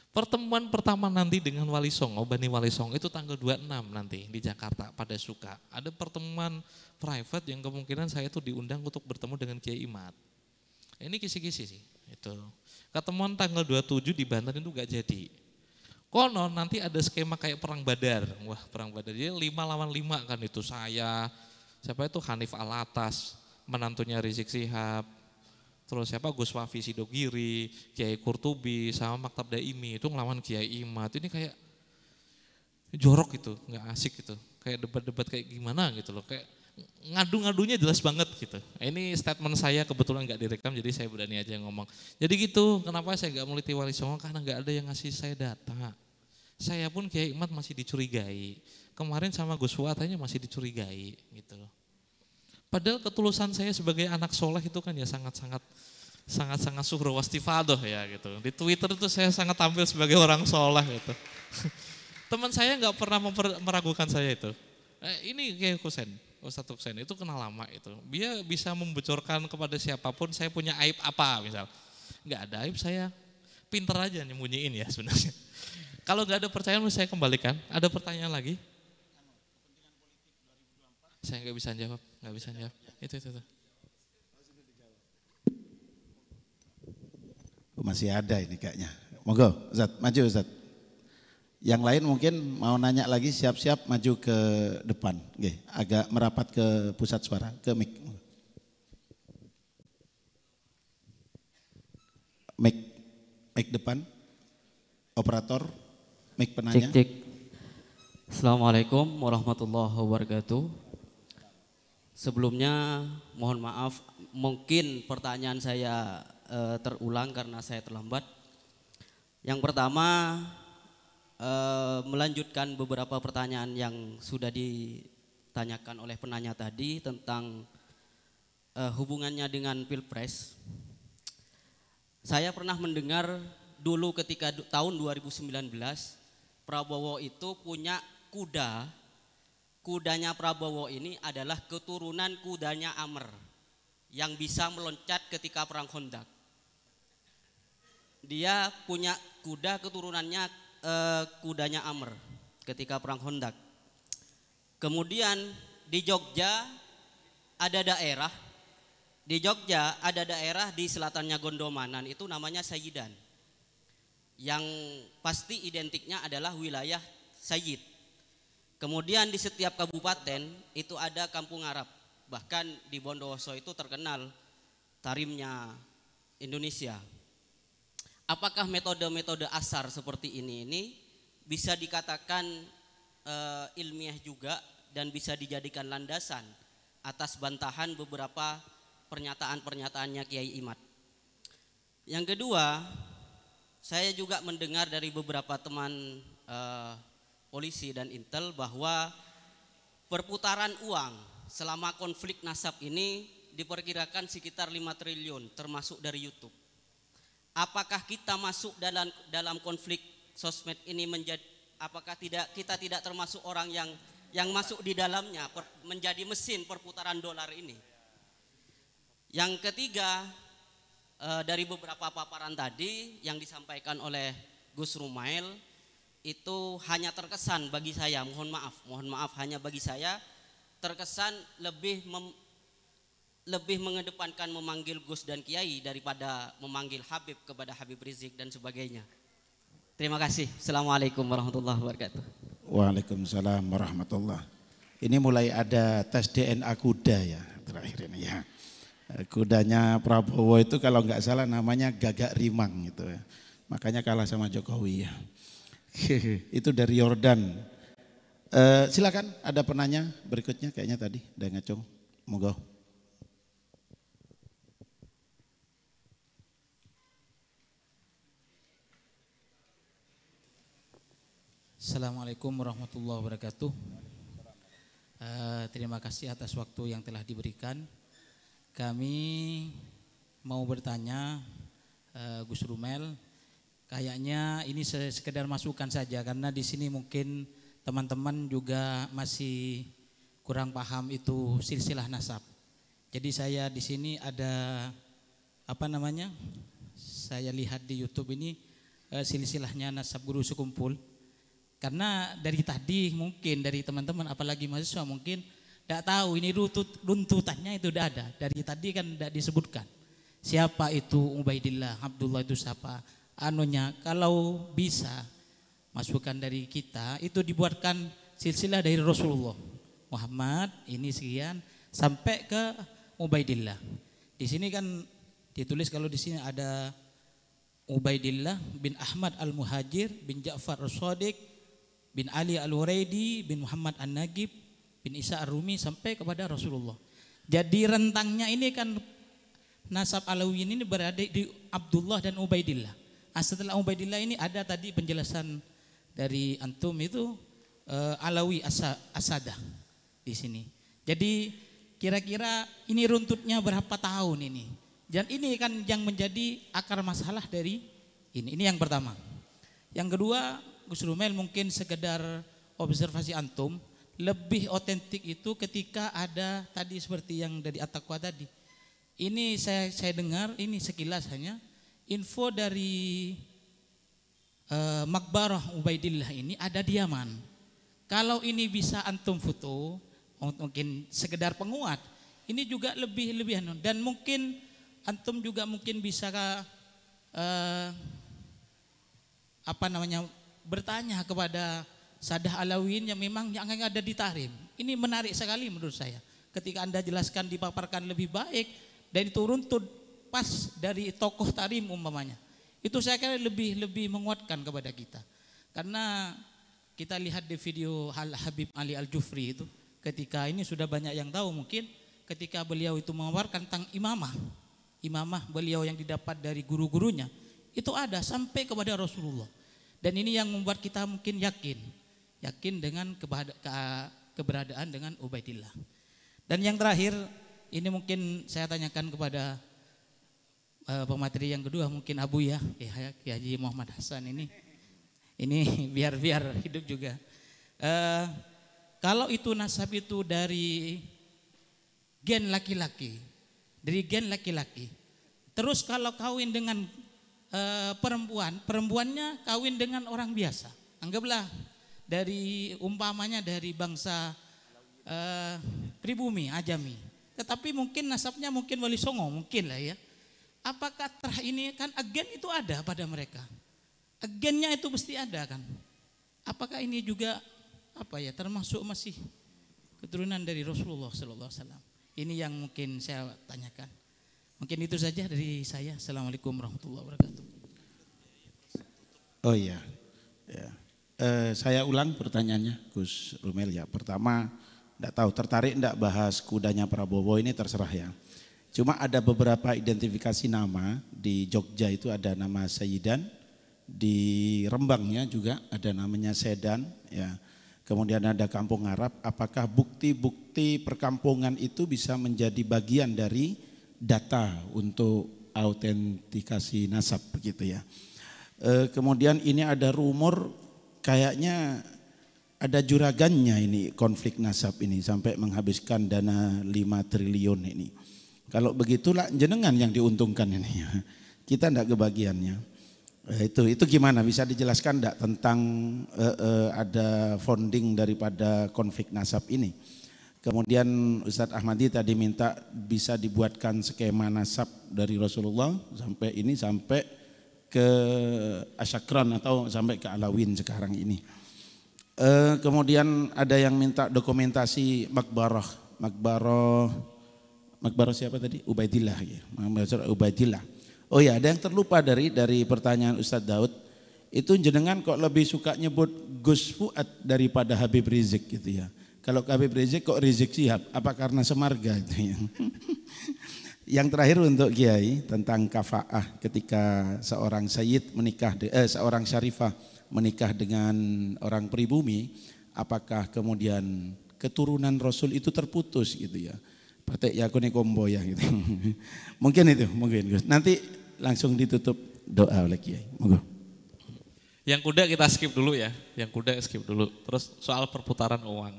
Pertemuan pertama nanti dengan Wali Songo, Bani Wali Songo itu tanggal 26 nanti di Jakarta pada Suka. Ada pertemuan private yang kemungkinan saya itu diundang untuk bertemu dengan Kiai Imat. Ini kisi-kisi sih, itu. Ketemuan tanggal 27 di Banten itu gak jadi. Konon nanti ada skema kayak perang badar. Wah perang badar, jadi 5 lawan 5 kan itu. Saya, siapa itu Hanif Alatas, menantunya Rizik Sihab, terus siapa Gus Wafi Sidogiri, Kiai Kurtubi, sama Maktab Daimi itu ngelawan Kiai Imat. Ini kayak jorok gitu, nggak asik gitu. Kayak debat-debat kayak gimana gitu loh, kayak ngadu-ngadunya jelas banget gitu. Ini statement saya kebetulan nggak direkam jadi saya berani aja ngomong. Jadi gitu, kenapa saya nggak meliti wali songo karena nggak ada yang ngasih saya data. Saya pun Kiai Imat masih dicurigai. Kemarin sama Gus Fuad masih dicurigai gitu loh. Padahal ketulusan saya sebagai anak soleh itu kan ya sangat-sangat sangat-sangat suhro wastifadoh ya gitu. Di Twitter itu saya sangat tampil sebagai orang soleh gitu. Teman saya nggak pernah meragukan saya itu. Eh, ini kayak kusen Ustadz Husen itu kenal lama itu. Dia bisa membocorkan kepada siapapun saya punya aib apa misal. Nggak ada aib saya, pinter aja nyembunyiin ya sebenarnya. Kalau nggak ada pertanyaan saya kembalikan. Ada pertanyaan lagi? Saya nggak bisa jawab nggak bisa ya Itu itu itu. Oh, masih ada ini kayaknya. Monggo, Zat, maju zat Yang lain mungkin mau nanya lagi siap-siap maju ke depan. Oke, agak merapat ke pusat suara, ke mic. Mic, mic depan, operator, mic penanya. Cik, cik. Assalamualaikum warahmatullahi wabarakatuh. Sebelumnya mohon maaf, mungkin pertanyaan saya eh, terulang karena saya terlambat. Yang pertama eh, melanjutkan beberapa pertanyaan yang sudah ditanyakan oleh penanya tadi tentang eh, hubungannya dengan pilpres. Saya pernah mendengar dulu ketika tahun 2019 Prabowo itu punya kuda kudanya Prabowo ini adalah keturunan kudanya Amr yang bisa meloncat ketika perang Hondak. Dia punya kuda keturunannya eh, kudanya Amr ketika perang Hondak. Kemudian di Jogja ada daerah di Jogja ada daerah di selatannya Gondomanan itu namanya Sayidan Yang pasti identiknya adalah wilayah Sayid. Kemudian di setiap kabupaten itu ada kampung Arab. Bahkan di Bondowoso itu terkenal tarimnya Indonesia. Apakah metode-metode asar seperti ini ini bisa dikatakan e, ilmiah juga dan bisa dijadikan landasan atas bantahan beberapa pernyataan-pernyataannya Kiai Imat. Yang kedua, saya juga mendengar dari beberapa teman e, polisi dan intel bahwa perputaran uang selama konflik nasab ini diperkirakan sekitar 5 triliun termasuk dari YouTube. Apakah kita masuk dalam dalam konflik sosmed ini menjadi apakah tidak kita tidak termasuk orang yang yang masuk di dalamnya per, menjadi mesin perputaran dolar ini. Yang ketiga eh, dari beberapa paparan tadi yang disampaikan oleh Gus Rumail itu hanya terkesan bagi saya, mohon maaf, mohon maaf hanya bagi saya terkesan lebih mem, lebih mengedepankan memanggil Gus dan Kiai daripada memanggil Habib kepada Habib Rizik dan sebagainya. Terima kasih. Assalamualaikum warahmatullahi wabarakatuh. Waalaikumsalam warahmatullah Ini mulai ada tes DNA kuda ya terakhir ini ya. Kudanya Prabowo itu kalau nggak salah namanya Gagak Rimang gitu ya. Makanya kalah sama Jokowi ya. itu dari Yordan. Uh, silakan ada penanya berikutnya kayaknya tadi dari ngacung. Moga. Assalamualaikum warahmatullahi wabarakatuh. Uh, terima kasih atas waktu yang telah diberikan. Kami mau bertanya uh, Gus Rumel Kayaknya ini sekedar masukan saja karena di sini mungkin teman-teman juga masih kurang paham itu silsilah nasab. Jadi saya di sini ada apa namanya? Saya lihat di YouTube ini eh, silsilahnya nasab guru sekumpul. Karena dari tadi mungkin dari teman-teman apalagi mahasiswa mungkin tidak tahu ini runtut, runtutannya itu tidak ada. Dari tadi kan tidak disebutkan. Siapa itu Ubaidillah, Abdullah itu siapa, anunya kalau bisa masukan dari kita itu dibuatkan silsilah dari Rasulullah Muhammad ini sekian sampai ke Ubaidillah. Di sini kan ditulis kalau di sini ada Ubaidillah bin Ahmad Al-Muhajir bin Ja'far As-Sadiq bin Ali Al-Huraidi bin Muhammad An-Nagib bin Isa Ar-Rumi sampai kepada Rasulullah. Jadi rentangnya ini kan nasab Alawiyin ini berada di Abdullah dan Ubaidillah. Ah, setelah Ubaidillah ini ada tadi penjelasan dari antum itu uh, Alawi Asa, Asada di sini. Jadi kira-kira ini runtutnya berapa tahun ini? Dan ini kan yang menjadi akar masalah dari ini. Ini yang pertama. Yang kedua, Gus Rumel mungkin sekedar observasi antum lebih otentik itu ketika ada tadi seperti yang dari Atakwa tadi. Ini saya saya dengar ini sekilas hanya info dari uh, Makbarah Ubaidillah ini ada di Yaman. Kalau ini bisa antum foto, mungkin sekedar penguat. Ini juga lebih lebih anu. dan mungkin antum juga mungkin bisa uh, apa namanya bertanya kepada Sadah Alawin yang memang yang ada di tahrim. Ini menarik sekali menurut saya. Ketika Anda jelaskan dipaparkan lebih baik dan itu runtut pas dari tokoh tarim umpamanya. Itu saya kira lebih lebih menguatkan kepada kita. Karena kita lihat di video Hal Habib Ali Al Jufri itu ketika ini sudah banyak yang tahu mungkin ketika beliau itu mengeluarkan tentang imamah. Imamah beliau yang didapat dari guru-gurunya itu ada sampai kepada Rasulullah. Dan ini yang membuat kita mungkin yakin, yakin dengan keberadaan dengan Ubaidillah. Dan yang terakhir ini mungkin saya tanyakan kepada Eh, pemateri yang kedua mungkin Abu ya, Kiai Haji Muhammad Hasan ini. Ini biar-biar hidup juga. Uh, kalau itu nasab itu dari gen laki-laki, dari gen laki-laki. Terus kalau kawin dengan uh, perempuan, perempuannya kawin dengan orang biasa. Anggaplah dari umpamanya dari bangsa uh, pribumi, ajami. Tetapi mungkin nasabnya mungkin Wali Songo, mungkin lah ya apakah terah ini kan agen itu ada pada mereka. Agennya itu mesti ada kan. Apakah ini juga apa ya termasuk masih keturunan dari Rasulullah Sallallahu Alaihi Wasallam. Ini yang mungkin saya tanyakan. Mungkin itu saja dari saya. Assalamualaikum warahmatullahi wabarakatuh. Oh iya, ya. Eh, saya ulang pertanyaannya, Gus Rumel ya. Pertama, tidak tahu tertarik tidak bahas kudanya Prabowo ini terserah ya. Cuma ada beberapa identifikasi nama di Jogja itu ada nama Sayidan, di Rembangnya juga ada namanya Sedan, ya. Kemudian ada Kampung Arab. Apakah bukti-bukti perkampungan itu bisa menjadi bagian dari data untuk autentikasi nasab begitu ya. E, kemudian ini ada rumor kayaknya ada juragannya ini konflik nasab ini sampai menghabiskan dana 5 triliun ini. Kalau begitulah jenengan yang diuntungkan ini. Kita tidak kebagiannya. Eh, itu itu gimana bisa dijelaskan tidak tentang eh, eh, ada funding daripada konflik nasab ini? Kemudian Ustadz Ahmadi tadi minta bisa dibuatkan skema nasab dari Rasulullah sampai ini sampai ke Asyakran atau sampai ke Alawin sekarang ini. Eh, kemudian ada yang minta dokumentasi makbarah, makbarah Makbaro siapa tadi? Ubaidillah ya. Makbaro Ubaidillah. Oh ya, ada yang terlupa dari dari pertanyaan Ustadz Daud. Itu jenengan kok lebih suka nyebut Gus Fuad daripada Habib Rizik gitu ya. Kalau Habib Rizik kok Rizik siap. Apa karena semarga itu ya? yang terakhir untuk Kiai tentang kafaah ketika seorang sayyid menikah eh seorang syarifah menikah dengan orang pribumi apakah kemudian keturunan Rasul itu terputus gitu ya. Batik yakuni komboya gitu. mungkin itu, mungkin Gus. Nanti langsung ditutup doa oleh Kiai. Monggo. Yang kuda kita skip dulu ya. Yang kuda skip dulu. Terus soal perputaran uang.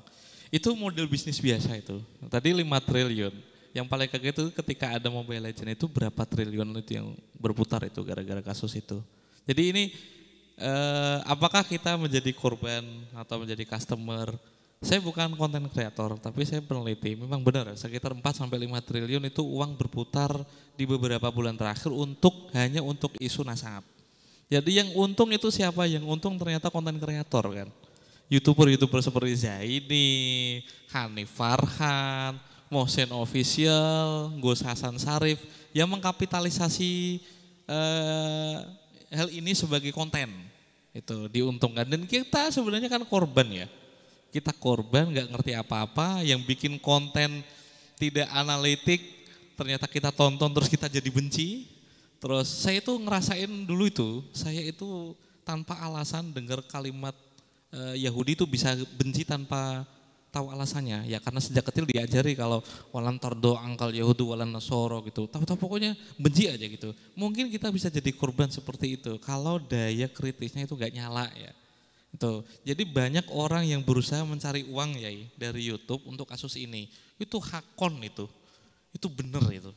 Itu model bisnis biasa itu. Tadi 5 triliun. Yang paling kaget itu ketika ada Mobile legend itu berapa triliun itu yang berputar itu gara-gara kasus itu. Jadi ini eh, apakah kita menjadi korban atau menjadi customer saya bukan konten kreator, tapi saya peneliti. Memang benar, sekitar 4 sampai 5 triliun itu uang berputar di beberapa bulan terakhir untuk hanya untuk isu nasab. Jadi yang untung itu siapa? Yang untung ternyata konten kreator kan. YouTuber-YouTuber seperti Zaini, Hanif Farhan, Mohsen Official, Gus Hasan Sarif yang mengkapitalisasi eh, hal ini sebagai konten itu diuntungkan dan kita sebenarnya kan korban ya kita korban nggak ngerti apa-apa yang bikin konten tidak analitik ternyata kita tonton terus kita jadi benci terus saya itu ngerasain dulu itu saya itu tanpa alasan dengar kalimat eh, Yahudi itu bisa benci tanpa tahu alasannya ya karena sejak kecil diajari kalau walan tardo angkal Yahudi walan nasoro gitu tahu-tahu pokoknya benci aja gitu mungkin kita bisa jadi korban seperti itu kalau daya kritisnya itu nggak nyala ya itu. Jadi banyak orang yang berusaha mencari uang ya dari YouTube untuk kasus ini. Itu hakon itu. Itu benar itu.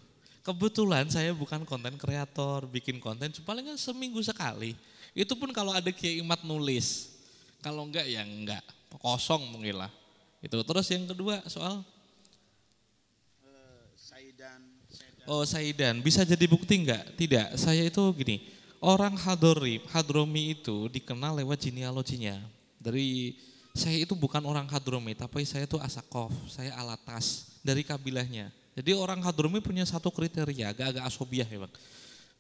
Kebetulan saya bukan konten kreator, bikin konten cuma kan seminggu sekali. Itu pun kalau ada kiai imat nulis. Kalau enggak ya enggak, kosong mungkin lah. Itu. Terus yang kedua soal eh, Oh Saidan, bisa jadi bukti enggak? Tidak, saya itu gini, Orang Hadori, Hadromi itu dikenal lewat genealoginya. Dari saya itu bukan orang Hadromi, tapi saya itu Asakov, saya Alatas dari kabilahnya. Jadi orang Hadromi punya satu kriteria, agak-agak asobiah ya bang.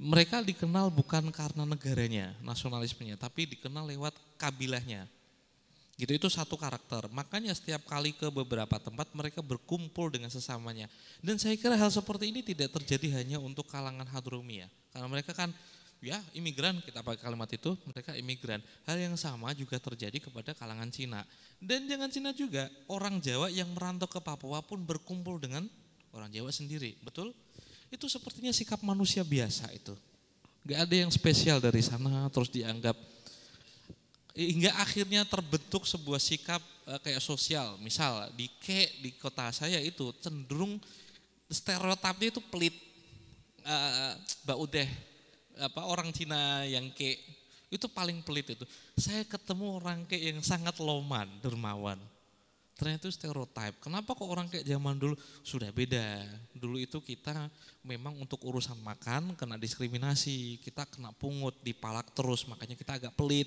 Mereka dikenal bukan karena negaranya, nasionalismenya, tapi dikenal lewat kabilahnya. Gitu itu satu karakter. Makanya setiap kali ke beberapa tempat mereka berkumpul dengan sesamanya. Dan saya kira hal seperti ini tidak terjadi hanya untuk kalangan Hadromi ya. Karena mereka kan ya imigran kita pakai kalimat itu mereka imigran hal yang sama juga terjadi kepada kalangan Cina dan jangan Cina juga orang Jawa yang merantau ke Papua pun berkumpul dengan orang Jawa sendiri betul itu sepertinya sikap manusia biasa itu nggak ada yang spesial dari sana terus dianggap hingga akhirnya terbentuk sebuah sikap eh, kayak sosial misal di ke di kota saya itu cenderung stereotipnya itu pelit uh, eh, eh, bau deh apa orang Cina yang ke itu paling pelit itu. Saya ketemu orang ke yang sangat loman, dermawan. Ternyata itu stereotip. Kenapa kok orang kayak zaman dulu sudah beda? Dulu itu kita memang untuk urusan makan kena diskriminasi, kita kena pungut, dipalak terus, makanya kita agak pelit.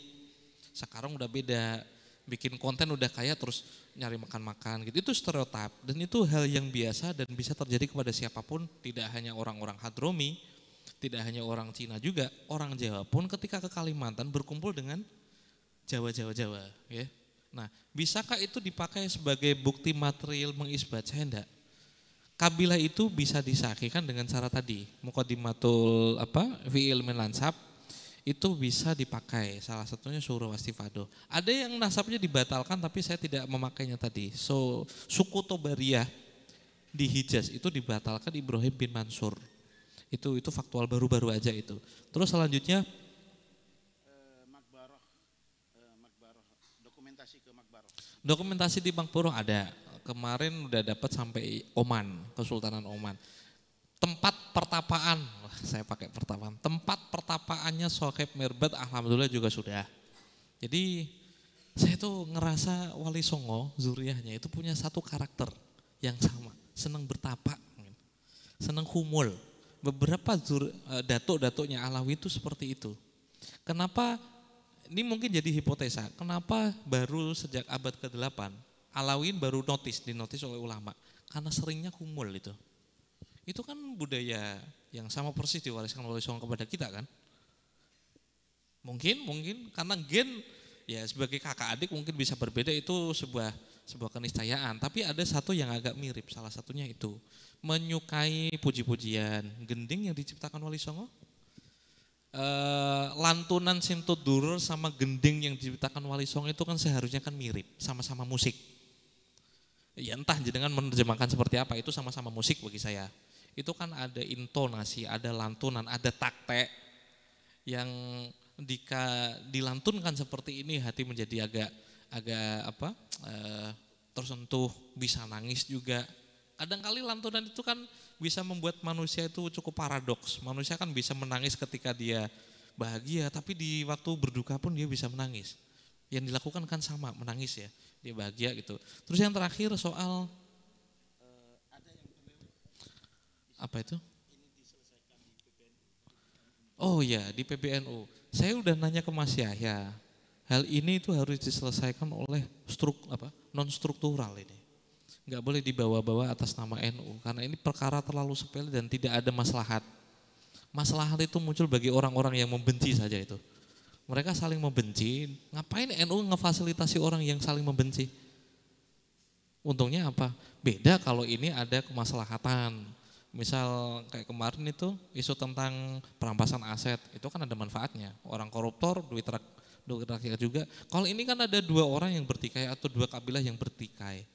Sekarang udah beda, bikin konten udah kaya terus nyari makan-makan gitu. Itu stereotip dan itu hal yang biasa dan bisa terjadi kepada siapapun, tidak hanya orang-orang hadromi, tidak hanya orang Cina juga, orang Jawa pun ketika ke Kalimantan berkumpul dengan Jawa-Jawa-Jawa, ya. Nah, bisakah itu dipakai sebagai bukti material mengisbat? Saya enggak. Kabilah itu bisa disakikan dengan cara tadi, mukadimatul apa? fi'il min itu bisa dipakai. Salah satunya suruh wastifado. Ada yang nasabnya dibatalkan tapi saya tidak memakainya tadi. So, suku Tobariah di Hijaz itu dibatalkan Ibrahim bin Mansur itu itu faktual baru-baru aja itu. Terus selanjutnya eh, eh, dokumentasi di bank Makbaroh ada. Kemarin udah dapat sampai Oman, Kesultanan Oman. Tempat pertapaan, saya pakai pertapaan. Tempat pertapaannya Sohib Mirbat alhamdulillah juga sudah. Jadi saya tuh ngerasa Wali Songo zuriahnya itu punya satu karakter yang sama, senang bertapa, senang humul beberapa eh, datuk-datuknya Alawi itu seperti itu. Kenapa ini mungkin jadi hipotesa, kenapa baru sejak abad ke-8 Alawin baru notis, dinotis oleh ulama? Karena seringnya kumul itu. Itu kan budaya yang sama persis diwariskan oleh Song kepada kita kan? Mungkin, mungkin karena gen ya sebagai kakak adik mungkin bisa berbeda itu sebuah sebuah keniscayaan. Tapi ada satu yang agak mirip, salah satunya itu menyukai puji-pujian. Gending yang diciptakan Wali Songo, e, lantunan Sinto Dur sama gending yang diciptakan Wali Songo itu kan seharusnya kan mirip, sama-sama musik. Ya entah dengan menerjemahkan seperti apa, itu sama-sama musik bagi saya. Itu kan ada intonasi, ada lantunan, ada takte yang dika dilantunkan seperti ini hati menjadi agak agak apa e, tersentuh, bisa nangis juga. Kadangkali lantunan itu kan bisa membuat manusia itu cukup paradoks. Manusia kan bisa menangis ketika dia bahagia, tapi di waktu berduka pun dia bisa menangis. Yang dilakukan kan sama, menangis ya. Dia bahagia gitu. Terus yang terakhir soal apa itu? Oh ya di PBNU. Saya udah nanya ke Mas Yahya. Hal ini itu harus diselesaikan oleh struk apa non struktural ini. Nggak boleh dibawa-bawa atas nama NU karena ini perkara terlalu sepele dan tidak ada maslahat. Maslahat itu muncul bagi orang-orang yang membenci saja itu. Mereka saling membenci. Ngapain NU ngefasilitasi orang yang saling membenci? Untungnya apa? Beda kalau ini ada kemaslahatan. Misal kayak kemarin itu isu tentang perampasan aset, itu kan ada manfaatnya. Orang koruptor duit rakyat dokter rakyat juga. Kalau ini kan ada dua orang yang bertikai atau dua kabilah yang bertikai.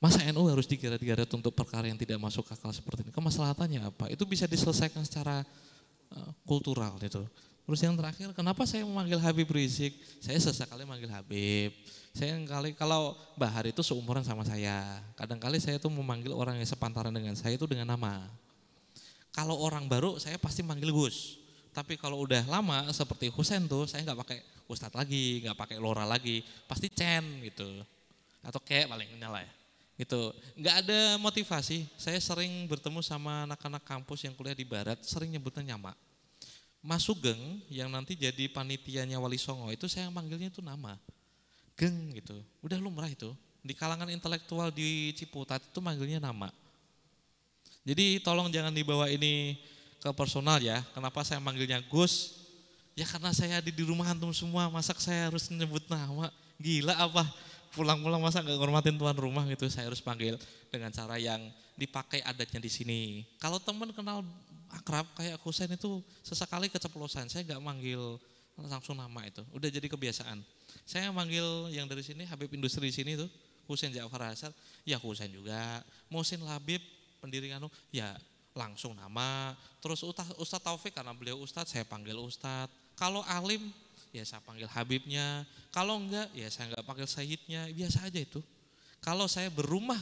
Masa NU harus digeret-geret untuk perkara yang tidak masuk akal seperti ini? Kemaslahatannya apa? Itu bisa diselesaikan secara eh, kultural gitu. Terus yang terakhir, kenapa saya memanggil Habib Rizik? Saya sesekali memanggil Habib. Saya yang kali kalau Bahar itu seumuran sama saya. Kadang-kali saya tuh memanggil orang yang sepantaran dengan saya itu dengan nama. Kalau orang baru, saya pasti manggil Gus. Tapi kalau udah lama seperti Husen tuh, saya nggak pakai Ustadz lagi, nggak pakai Lora lagi, pasti Chen gitu. Atau kayak paling nyala ya. Gitu. Nggak ada motivasi. Saya sering bertemu sama anak-anak kampus yang kuliah di barat, sering nyebutnya nyama. Mas Sugeng yang nanti jadi panitianya Wali Songo itu saya manggilnya itu nama. Geng gitu. Udah lumrah itu. Di kalangan intelektual di Ciputat itu manggilnya nama. Jadi tolong jangan dibawa ini ke personal ya. Kenapa saya manggilnya Gus? Ya karena saya ada di rumah antum semua, masak saya harus menyebut nama? Gila apa? Pulang-pulang masa nggak ngormatin tuan rumah gitu, saya harus panggil dengan cara yang dipakai adatnya di sini. Kalau teman kenal akrab kayak Husain itu sesekali keceplosan, saya nggak manggil langsung nama itu. Udah jadi kebiasaan. Saya manggil yang dari sini Habib Industri di sini tuh Husain Ja'far Hasan, ya Husain juga. Musin Labib pendiri Anu, ya langsung nama. Terus Ustadz, Taufik karena beliau Ustadz saya panggil Ustadz. Kalau alim ya saya panggil Habibnya. Kalau enggak ya saya enggak panggil Sayyidnya. Biasa aja itu. Kalau saya berumah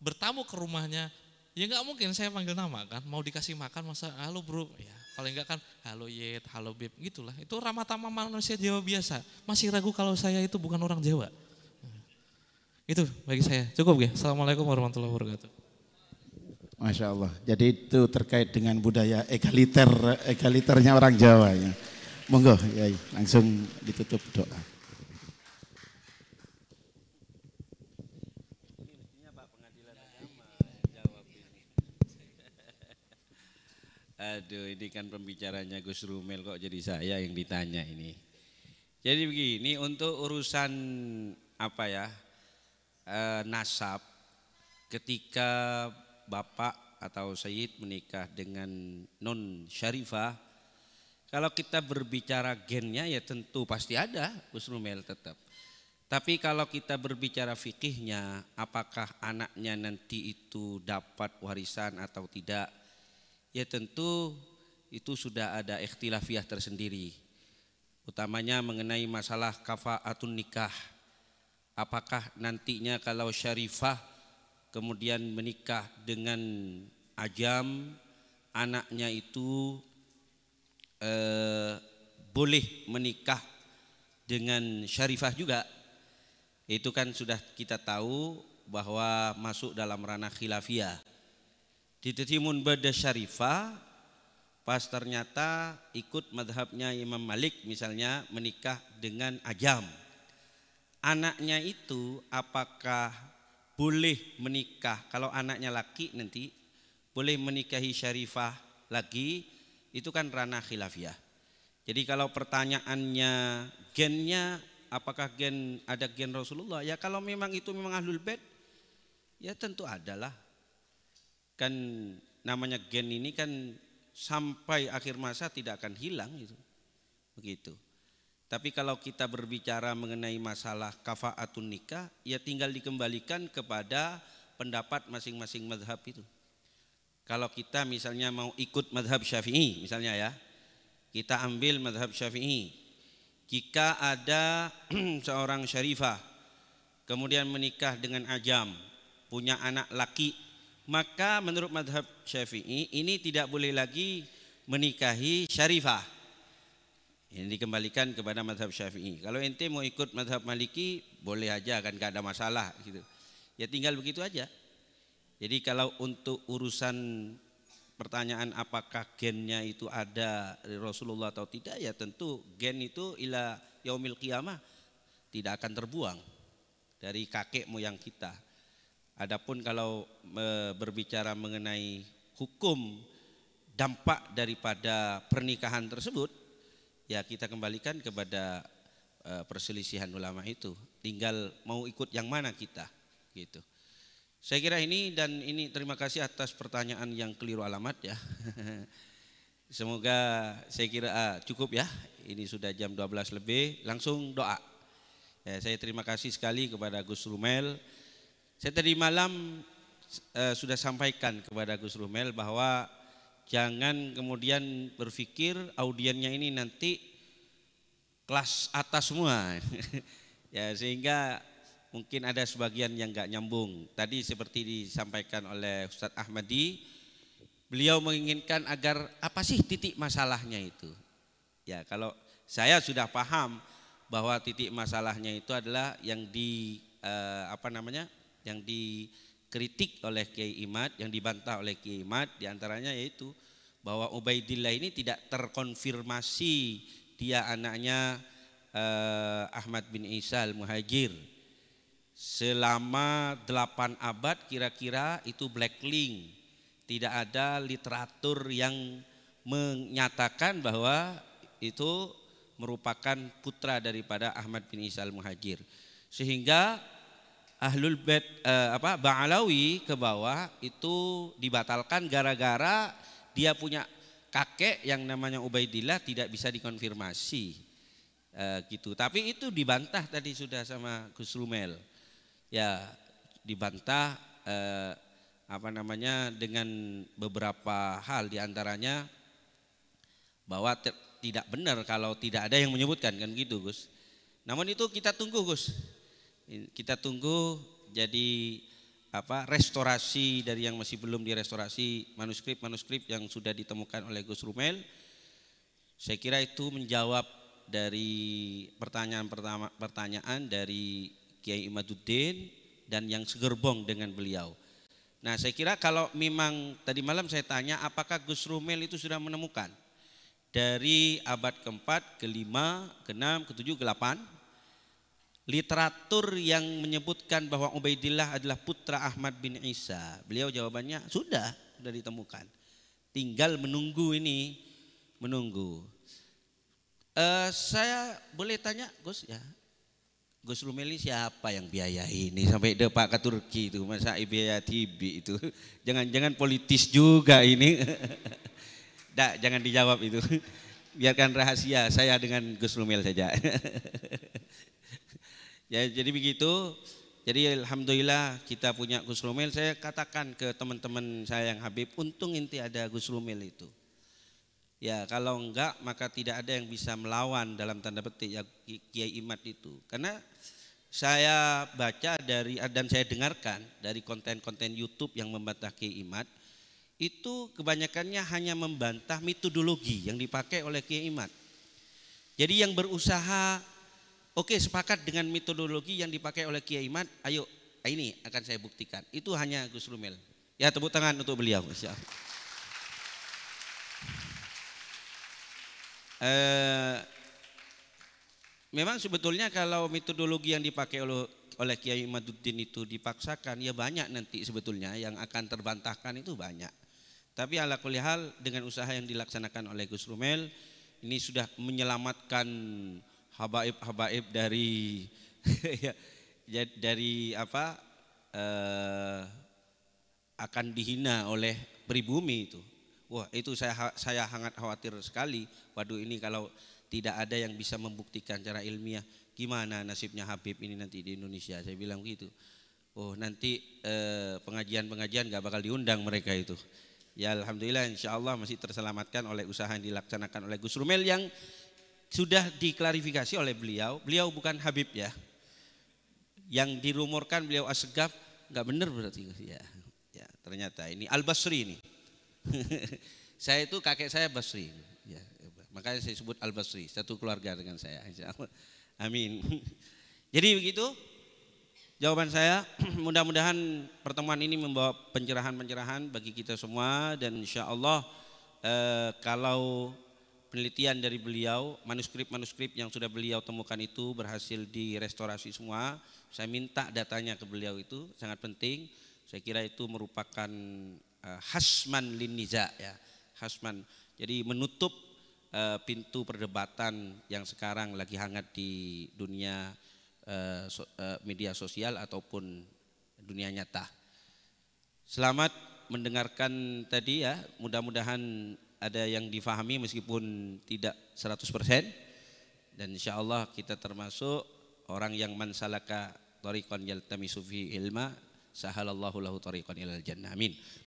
bertamu ke rumahnya ya enggak mungkin saya panggil nama kan mau dikasih makan masa halo bro ya kalau enggak kan halo yet halo bib gitulah itu ramah tamah manusia jawa biasa masih ragu kalau saya itu bukan orang jawa itu bagi saya cukup ya assalamualaikum warahmatullahi wabarakatuh Masya Allah. Jadi itu terkait dengan budaya egaliter, egaliternya orang Jawa ya. Monggo, ya, langsung ditutup doa. Aduh, ini kan pembicaranya Gus Rumel kok jadi saya yang ditanya ini. Jadi begini, untuk urusan apa ya, e, nasab, ketika bapak atau sayyid menikah dengan non syarifah kalau kita berbicara gennya ya tentu pasti ada Husnul tetap tapi kalau kita berbicara fikihnya apakah anaknya nanti itu dapat warisan atau tidak ya tentu itu sudah ada ikhtilafiah tersendiri utamanya mengenai masalah kafaatun nikah apakah nantinya kalau syarifah kemudian menikah dengan Ajam, anaknya itu eh, boleh menikah dengan Syarifah juga. Itu kan sudah kita tahu bahwa masuk dalam ranah khilafiyah. Ditetimun bada Syarifah pas ternyata ikut madhabnya Imam Malik misalnya menikah dengan Ajam. Anaknya itu apakah boleh menikah kalau anaknya laki nanti boleh menikahi syarifah lagi itu kan ranah khilafiyah. Jadi kalau pertanyaannya gennya apakah gen ada gen Rasulullah? Ya kalau memang itu memang ahlul bait ya tentu adalah. Kan namanya gen ini kan sampai akhir masa tidak akan hilang itu. Begitu. Tapi kalau kita berbicara mengenai masalah kafaatun nikah, ya tinggal dikembalikan kepada pendapat masing-masing madhab itu. Kalau kita misalnya mau ikut madhab syafi'i misalnya ya, kita ambil madhab syafi'i. Jika ada seorang syarifah kemudian menikah dengan ajam, punya anak laki, maka menurut madhab syafi'i ini tidak boleh lagi menikahi syarifah ini dikembalikan kepada madhab syafi'i. Kalau ente mau ikut madhab maliki, boleh aja kan gak ada masalah gitu. Ya tinggal begitu aja. Jadi kalau untuk urusan pertanyaan apakah gennya itu ada di Rasulullah atau tidak, ya tentu gen itu ila yaumil qiyamah tidak akan terbuang dari kakek moyang kita. Adapun kalau e, berbicara mengenai hukum dampak daripada pernikahan tersebut, ya kita kembalikan kepada eh, perselisihan ulama itu. Tinggal mau ikut yang mana kita gitu. Saya kira ini dan ini terima kasih atas pertanyaan yang keliru alamat ya. Semoga saya kira ah, cukup ya. Ini sudah jam 12 lebih, langsung doa. Ya, saya terima kasih sekali kepada Gus Rumel. Saya tadi malam eh, sudah sampaikan kepada Gus Rumel bahwa Jangan kemudian berpikir audiennya ini nanti kelas atas semua. ya, sehingga mungkin ada sebagian yang nggak nyambung. Tadi seperti disampaikan oleh Ustadz Ahmadi, beliau menginginkan agar apa sih titik masalahnya itu? Ya, kalau saya sudah paham bahwa titik masalahnya itu adalah yang di eh, apa namanya? yang di dikritik oleh Kiai Imad, yang dibantah oleh Kiai Imad diantaranya yaitu bahwa Ubaidillah ini tidak terkonfirmasi dia anaknya eh, Ahmad bin Isa al-Muhajir. Selama delapan abad kira-kira itu blacklink. Tidak ada literatur yang menyatakan bahwa itu merupakan putra daripada Ahmad bin Isa al-Muhajir. Sehingga Ahlul Bet eh, apa Ba'alawi ke bawah itu dibatalkan gara-gara dia punya kakek yang namanya Ubaidillah tidak bisa dikonfirmasi. Eh, gitu. Tapi itu dibantah tadi sudah sama Gus Rumel. Ya, dibantah eh, apa namanya dengan beberapa hal diantaranya bahwa tidak benar kalau tidak ada yang menyebutkan kan gitu Gus. Namun itu kita tunggu Gus kita tunggu jadi apa restorasi dari yang masih belum direstorasi manuskrip-manuskrip yang sudah ditemukan oleh Gus Rumel. Saya kira itu menjawab dari pertanyaan pertama pertanyaan dari Kiai Imaduddin dan yang segerbong dengan beliau. Nah, saya kira kalau memang tadi malam saya tanya apakah Gus Rumel itu sudah menemukan dari abad keempat, kelima, keenam, ketujuh, kelapan literatur yang menyebutkan bahwa Ubaidillah adalah putra Ahmad bin Isa? Beliau jawabannya sudah, sudah ditemukan. Tinggal menunggu ini, menunggu. Uh, saya boleh tanya Gus ya? Gus Lumeli siapa yang biayai ini sampai Pak ke Turki itu masa biaya tibi itu jangan-jangan politis juga ini Dak, jangan dijawab itu biarkan rahasia saya dengan Gus Lumel saja Ya jadi begitu. Jadi alhamdulillah kita punya Gus Rumil. Saya katakan ke teman-teman saya yang Habib, untung inti ada Gus Rumil itu. Ya kalau enggak maka tidak ada yang bisa melawan dalam tanda petik ya Kiai Imat itu. Karena saya baca dari dan saya dengarkan dari konten-konten YouTube yang membantah Kiai Imat itu kebanyakannya hanya membantah metodologi yang dipakai oleh Kiai Imat. Jadi yang berusaha Oke sepakat dengan metodologi yang dipakai oleh Kiai Iman, ayo ini akan saya buktikan. Itu hanya Gus Rumel. Ya tepuk tangan untuk beliau. Eh, memang sebetulnya kalau metodologi yang dipakai oleh oleh Kiai Maduddin itu dipaksakan ya banyak nanti sebetulnya yang akan terbantahkan itu banyak. Tapi ala kulihal dengan usaha yang dilaksanakan oleh Gus Rumel ini sudah menyelamatkan habaib-habaib dari ya, dari apa eh, akan dihina oleh pribumi itu. Wah, itu saya saya sangat khawatir sekali. Waduh ini kalau tidak ada yang bisa membuktikan cara ilmiah gimana nasibnya Habib ini nanti di Indonesia. Saya bilang gitu. Oh, nanti eh, pengajian-pengajian eh, gak bakal diundang mereka itu. Ya alhamdulillah Insya Allah masih terselamatkan oleh usaha yang dilaksanakan oleh Gus Rumel yang sudah diklarifikasi oleh beliau. Beliau bukan Habib ya. Yang dirumorkan beliau Asgaf nggak benar berarti ya. Ya, ternyata ini Al Basri ini. saya itu kakek saya Basri. Ya, makanya saya sebut Al Basri, satu keluarga dengan saya. Amin. Jadi begitu jawaban saya. Mudah-mudahan pertemuan ini membawa pencerahan-pencerahan bagi kita semua dan insya Allah eh, kalau penelitian dari beliau, manuskrip-manuskrip yang sudah beliau temukan itu berhasil direstorasi semua. Saya minta datanya ke beliau itu sangat penting. Saya kira itu merupakan uh, hasman liniza ya, hasman. Jadi menutup uh, pintu perdebatan yang sekarang lagi hangat di dunia uh, so, uh, media sosial ataupun dunia nyata. Selamat mendengarkan tadi ya. Mudah-mudahan ada yang difahami meskipun tidak 100% dan insya Allah kita termasuk orang yang mansalaka tariqan yaltamisu fi ilma sahalallahu lahu tariqan ilal jannah amin